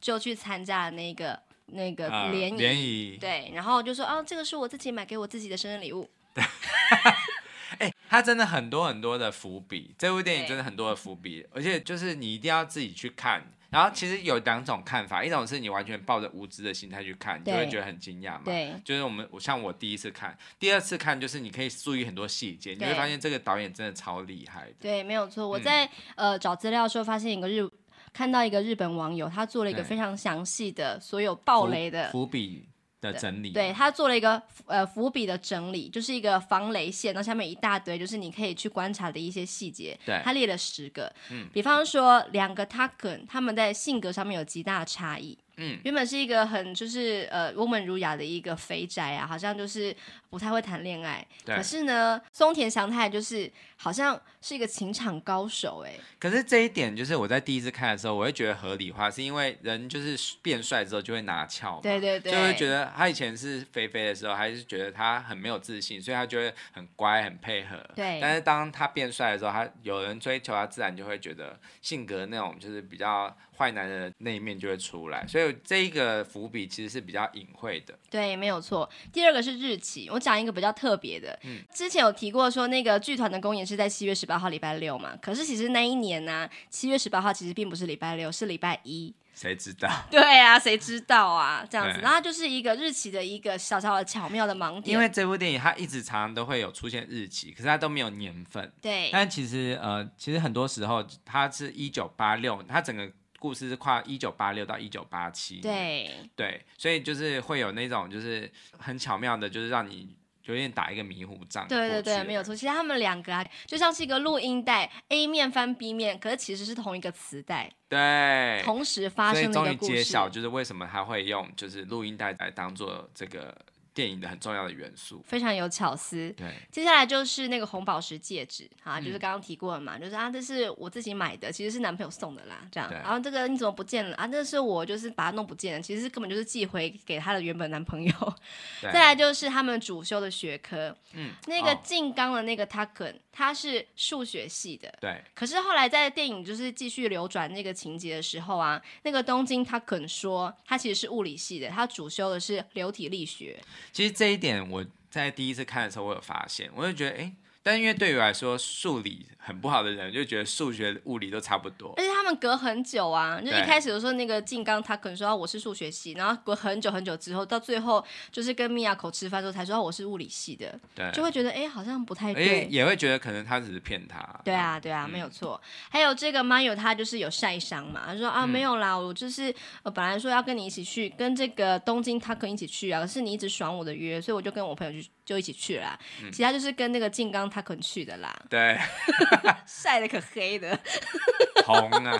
就去参加了那个。那个联谊，联谊对，然后就说哦，这个是我自己买给我自己的生日礼物。对，哎，它真的很多很多的伏笔，这部电影真的很多的伏笔，而且就是你一定要自己去看。然后其实有两种看法，一种是你完全抱着无知的心态去看，你就会觉得很惊讶嘛。对，就是我们，我像我第一次看，第二次看就是你可以注意很多细节，你会发现这个导演真的超厉害的。对，没有错。我在呃找资料的时候发现一个日。看到一个日本网友，他做了一个非常详细的所有暴雷的伏笔的整理。对他做了一个呃伏笔的整理，就是一个防雷线，然后下面一大堆就是你可以去观察的一些细节。对他列了十个，嗯，比方说两个 t a k n 他们在性格上面有极大的差异。嗯，原本是一个很就是呃温文儒雅的一个肥宅啊，好像就是不太会谈恋爱。对。可是呢，松田翔太就是好像是一个情场高手哎。可是这一点就是我在第一次看的时候，我会觉得合理化，是因为人就是变帅之后就会拿翘。对对对。就会觉得他以前是肥肥的时候，还是觉得他很没有自信，所以他就会很乖很配合。对。但是当他变帅的时候，他有人追求，他自然就会觉得性格那种就是比较。坏男人那一面就会出来，所以这一个伏笔其实是比较隐晦的。对，没有错。第二个是日期，我讲一个比较特别的。嗯，之前有提过说那个剧团的公演是在七月十八号礼拜六嘛，可是其实那一年呢，七月十八号其实并不是礼拜六，是礼拜一。谁知道？对啊，谁知道啊？这样子，然后就是一个日期的一个小小的巧妙的盲点。因为这部电影它一直常常都会有出现日期，可是它都没有年份。对，但其实呃，其实很多时候它是一九八六，它整个。故事是跨一九八六到一九八七，对对，所以就是会有那种就是很巧妙的，就是让你有点打一个迷糊仗。对对对，没有错。其实他们两个啊，就像是一个录音带，A 面翻 B 面，可是其实是同一个磁带。对，同时发生。所以终于揭晓，就是为什么他会用就是录音带来当做这个。电影的很重要的元素，非常有巧思。对，接下来就是那个红宝石戒指，啊，就是刚刚提过的嘛，就是啊，这是我自己买的，其实是男朋友送的啦，这样。然后这个你怎么不见了？啊，这是我就是把它弄不见了，其实根本就是寄回给他的原本男朋友。再来就是他们主修的学科，嗯，那个静刚的那个他肯他是数学系的，对。可是后来在电影就是继续流转那个情节的时候啊，那个东京他肯说他其实是物理系的，他主修的是流体力学。其实这一点我在第一次看的时候，我有发现，我就觉得，哎。但因为对于来说，数理很不好的人就觉得数学、物理都差不多。而且他们隔很久啊，就一开始的时候，那个静刚他可能说我是数学系，然后隔很久很久之后，到最后就是跟米亚口吃饭时候才说我是物理系的，就会觉得哎，好像不太对，也会觉得可能他只是骗他。对啊，对啊，没有错。还有这个 m i y 他就是有晒伤嘛，他说啊没有啦，我就是我本来说要跟你一起去跟这个东京他可以一起去啊，可是你一直爽我的约，所以我就跟我朋友去。就一起去了，其他就是跟那个静冈他可能去的啦。对，晒的可黑的，红啊，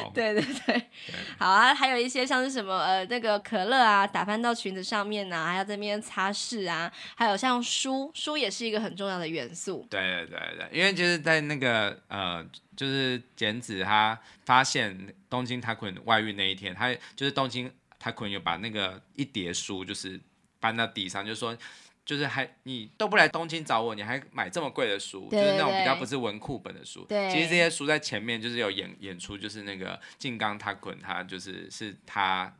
红。对对对，好啊，还有一些像是什么呃，那个可乐啊，打翻到裙子上面啊，还要在那边擦拭啊，还有像书，书也是一个很重要的元素。对对对对，因为就是在那个呃，就是剪子他发现东京他可能外遇那一天，他就是东京他可能有把那个一叠书就是搬到地上，就是、说。就是还你都不来东京找我，你还买这么贵的书，就是那种比较不是文库本的书。对，其实这些书在前面就是有演演出，就是那个静冈他肯，他就是是他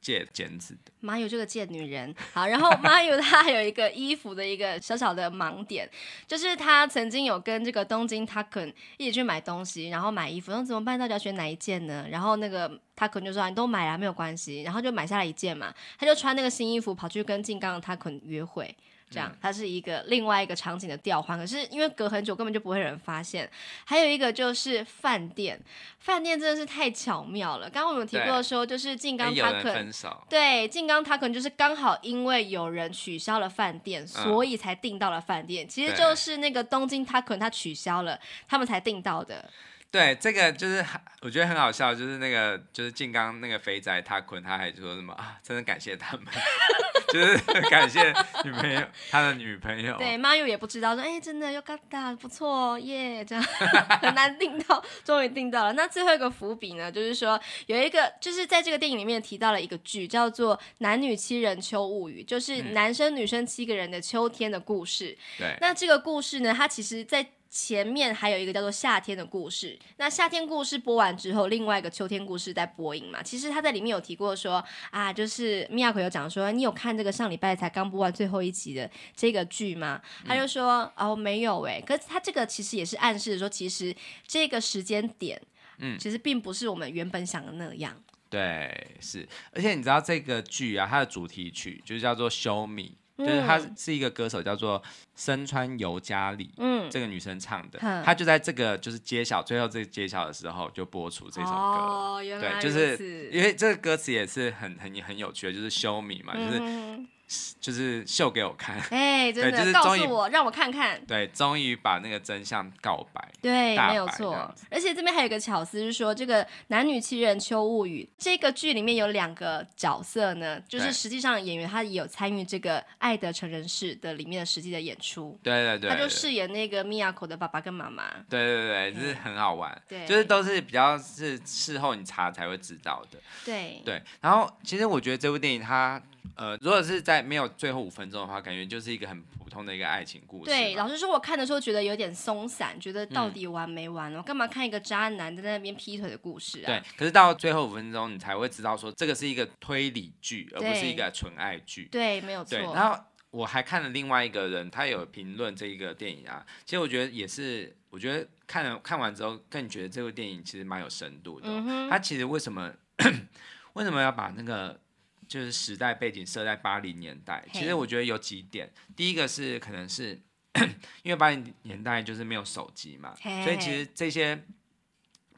借剪纸的。m 友这个贱女人，好，然后 m 友 y 她有一个衣服的一个小小的盲点，就是她曾经有跟这个东京他肯一起去买东西，然后买衣服，那怎么办？到底要选哪一件呢？然后那个他肯就说你都买啦，没有关系。然后就买下来一件嘛，他就穿那个新衣服跑去跟静冈他肯约会。这样，它是一个另外一个场景的调换，可是因为隔很久，根本就不会有人发现。还有一个就是饭店，饭店真的是太巧妙了。刚刚我们提过说，就是静刚他可能对静刚他可能就是刚好因为有人取消了饭店，所以才订到了饭店。其实就是那个东京，他可能他取消了，他们才订到的。对这个就是我觉得很好笑，就是那个就是静刚那个肥仔他坤他还说什么啊，真的感谢他们，就是 感谢女朋友他的女朋友。对妈又也不知道说，哎，真的又嘎打不错耶，这样 很难订到，终于订到了。那最后一个伏笔呢，就是说有一个就是在这个电影里面提到了一个剧叫做《男女七人秋物语》，就是男生女生七个人的秋天的故事。对，那这个故事呢，它其实在。前面还有一个叫做夏天的故事，那夏天故事播完之后，另外一个秋天故事在播映嘛。其实他在里面有提过说啊，就是米亚可有讲说，你有看这个上礼拜才刚播完最后一集的这个剧吗？他就说哦没有哎，可是他这个其实也是暗示说，其实这个时间点，嗯，其实并不是我们原本想的那样。对，是，而且你知道这个剧啊，它的主题曲就叫做 Show Me。就是她是一个歌手，叫做身穿尤加里，嗯，这个女生唱的，她就在这个就是揭晓最后这个揭晓的时候就播出这首歌，对，就是因为这个歌词也是很很很有趣的，就是修米嘛，就是。就是秀给我看，哎，真的，就是告诉我让我看看。对，终于把那个真相告白，对，没有错。而且这边还有一个巧思，是说这个《男女七人秋物语》这个剧里面有两个角色呢，就是实际上演员他有参与这个《爱的成人式》的里面的实际的演出。对对对，他就饰演那个米娅口的爸爸跟妈妈。对对对，就是很好玩。对，就是都是比较是事后你查才会知道的。对对，然后其实我觉得这部电影它。呃，如果是在没有最后五分钟的话，感觉就是一个很普通的一个爱情故事。对，老实说，我看的时候觉得有点松散，觉得到底完没完？我干嘛看一个渣男在那边劈腿的故事啊？对，可是到最后五分钟，你才会知道说这个是一个推理剧，而不是一个纯爱剧。对，没有错。然后我还看了另外一个人，他有评论这一个电影啊。其实我觉得也是，我觉得看了看完之后更觉得这部电影其实蛮有深度的。他其实为什么 为什么要把那个？就是时代背景设在八零年代，其实我觉得有几点，第一个是可能是因为八零年代就是没有手机嘛，所以其实这些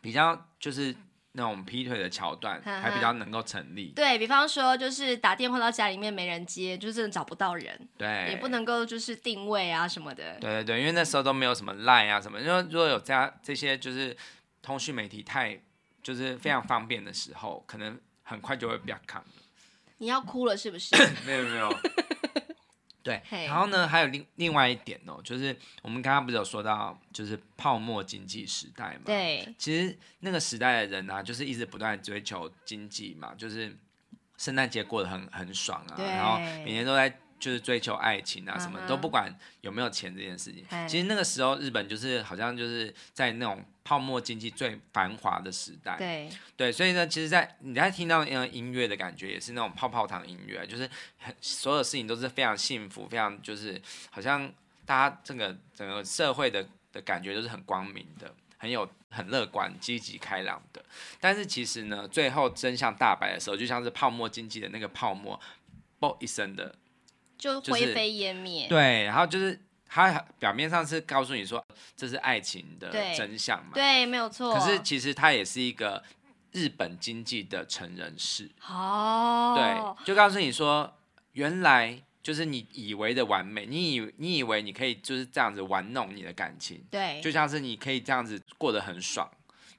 比较就是那种劈腿的桥段还比较能够成立。对比方说，就是打电话到家里面没人接，就是找不到人，对，也不能够就是定位啊什么的。对对对，因为那时候都没有什么 Line 啊什么，因为如果有加这些就是通讯媒体太就是非常方便的时候，可能很快就会比较卡。你要哭了是不是？没 有没有，对。然后呢，还有另另外一点哦，就是我们刚刚不是有说到，就是泡沫经济时代嘛。对，其实那个时代的人呢，就是一直不断追求经济嘛，就是圣诞节过得很很爽啊，然后每年都在就是追求爱情啊，什么都不管有没有钱这件事情。其实那个时候日本就是好像就是在那种。泡沫经济最繁华的时代，对对，所以呢，其实，在你在听到嗯音乐的感觉，也是那种泡泡糖音乐，就是所有事情都是非常幸福，非常就是好像大家这个整个社会的的感觉都是很光明的，很有很乐观、积极、开朗的。但是其实呢，最后真相大白的时候，就像是泡沫经济的那个泡沫，嘣一声的，就灰飞烟灭。对，然后就是。他表面上是告诉你说这是爱情的真相嘛？对，没有错。可是其实他也是一个日本经济的成人式。哦。对，就告诉你说，原来就是你以为的完美，你以你以为你可以就是这样子玩弄你的感情。对。就像是你可以这样子过得很爽，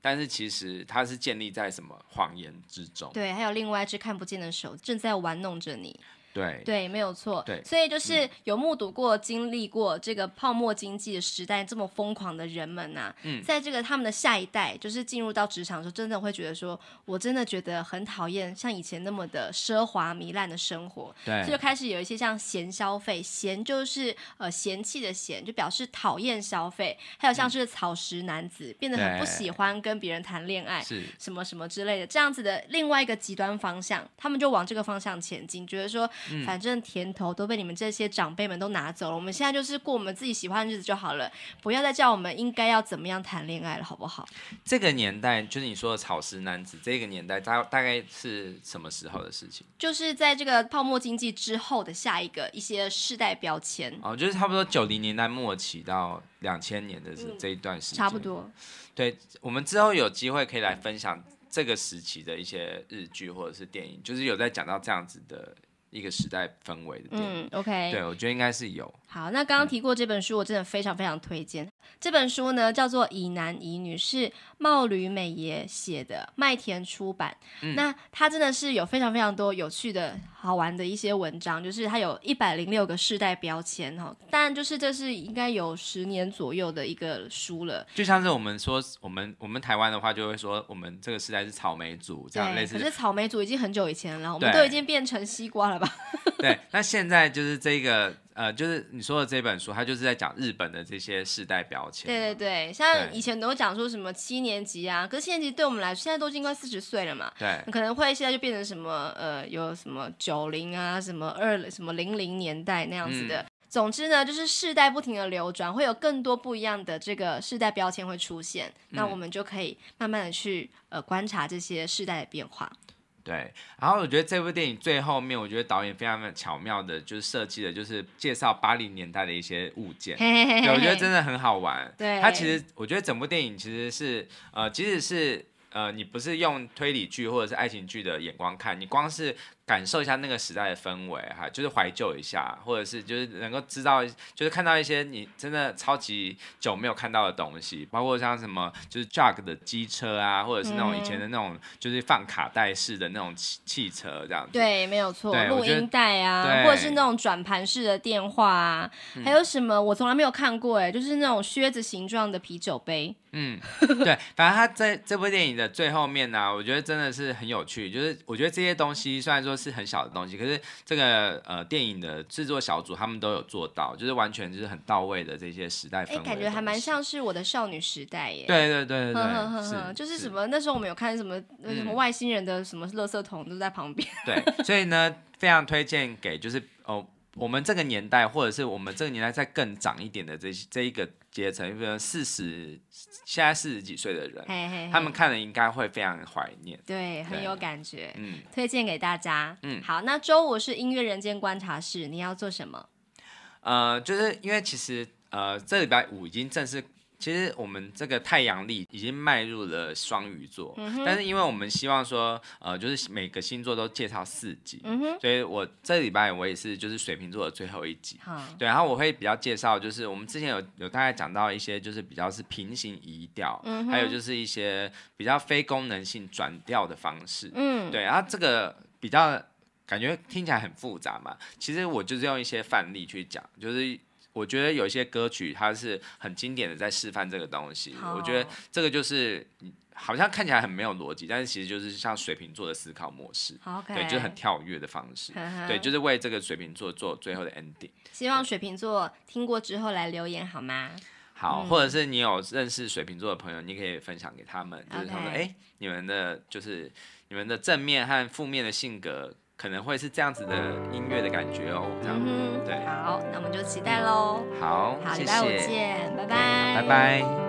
但是其实它是建立在什么谎言之中？对，还有另外一只看不见的手正在玩弄着你。对对，没有错。对，所以就是有目睹过、经历过这个泡沫经济的时代这么疯狂的人们呐，在这个他们的下一代，就是进入到职场的时候，真的会觉得说，我真的觉得很讨厌像以前那么的奢华糜烂的生活。对，这就开始有一些像嫌消费，嫌就是呃嫌弃的嫌，就表示讨厌消费，还有像是草食男子变得很不喜欢跟别人谈恋爱，是，什么什么之类的这样子的另外一个极端方向，他们就往这个方向前进，觉得说。反正甜头都被你们这些长辈们都拿走了，我们现在就是过我们自己喜欢的日子就好了，不要再叫我们应该要怎么样谈恋爱了，好不好？这个年代就是你说的草食男子，这个年代大大概是什么时候的事情？就是在这个泡沫经济之后的下一个一些世代标签哦，就是差不多九零年代末期到两千年的是这一段时间，差不多。对我们之后有机会可以来分享这个时期的一些日剧或者是电影，就是有在讲到这样子的。一个时代氛围的电影，OK，对我觉得应该是有。好，那刚刚提过这本书，我真的非常非常推荐这本书呢，叫做《以男以女》，是茂吕美爷写的，麦田出版。那它真的是有非常非常多有趣的好玩的一些文章，就是它有一百零六个世代标签哈。但就是这是应该有十年左右的一个书了。就像是我们说，我们我们台湾的话，就会说我们这个世代是草莓族这样类似。可是草莓族已经很久以前了，我们都已经变成西瓜了吧？对，那现在就是这个。呃，就是你说的这本书，它就是在讲日本的这些世代标签。对对对，像以前都讲说什么七年级啊，可是七年级对我们来说，现在都已经快四十岁了嘛。对。可能会现在就变成什么呃，有什么九零啊，什么二什么零零年代那样子的。总之呢，就是世代不停的流转，会有更多不一样的这个世代标签会出现。那我们就可以慢慢的去呃观察这些世代的变化。对，然后我觉得这部电影最后面，我觉得导演非常的巧妙的，就是设计的，就是介绍八零年代的一些物件，对，我觉得真的很好玩。对，它其实我觉得整部电影其实是，呃，即使是呃，你不是用推理剧或者是爱情剧的眼光看，你光是。感受一下那个时代的氛围哈，就是怀旧一下，或者是就是能够知道，就是看到一些你真的超级久没有看到的东西，包括像什么就是 Jug 的机车啊，或者是那种以前的那种就是放卡带式的那种汽汽车这样子，对，没有错，录音带啊，或者是那种转盘式的电话啊，还有什么我从来没有看过哎，就是那种靴子形状的啤酒杯，嗯，对，反正他在这部电影的最后面呢，我觉得真的是很有趣，就是我觉得这些东西虽然说。是很小的东西，可是这个呃电影的制作小组他们都有做到，就是完全就是很到位的这些时代氛围，感觉还蛮像是我的少女时代耶。对对对对对，是就是什么那时候我们有看什么什么外星人的什么乐色桶都在旁边。对，所以呢非常推荐给就是哦。我们这个年代，或者是我们这个年代再更长一点的这这一个阶层，比如四十，现在四十几岁的人，他们看了应该会非常怀念，对，很有感觉，嗯，推荐给大家，嗯，好，那周五是音乐人间观察室，你要做什么？呃，就是因为其实呃，这礼拜五已经正式。其实我们这个太阳历已经迈入了双鱼座，但是因为我们希望说，呃，就是每个星座都介绍四集，所以我这礼拜我也是就是水瓶座的最后一集，对，然后我会比较介绍，就是我们之前有有大概讲到一些，就是比较是平行移调，嗯还有就是一些比较非功能性转调的方式，嗯，对，然后这个比较感觉听起来很复杂嘛，其实我就是用一些范例去讲，就是。我觉得有一些歌曲，它是很经典的，在示范这个东西。我觉得这个就是好像看起来很没有逻辑，但是其实就是像水瓶座的思考模式。对，就是很跳跃的方式。对，就是为这个水瓶座做最后的 ending。希望水瓶座听过之后来留言好吗？好，或者是你有认识水瓶座的朋友，你可以分享给他们，就是他们哎，你们的就是你们的正面和负面的性格。可能会是这样子的音乐的感觉哦，这样对。好，那我们就期待喽。好，好，礼拜五见，拜拜，拜拜。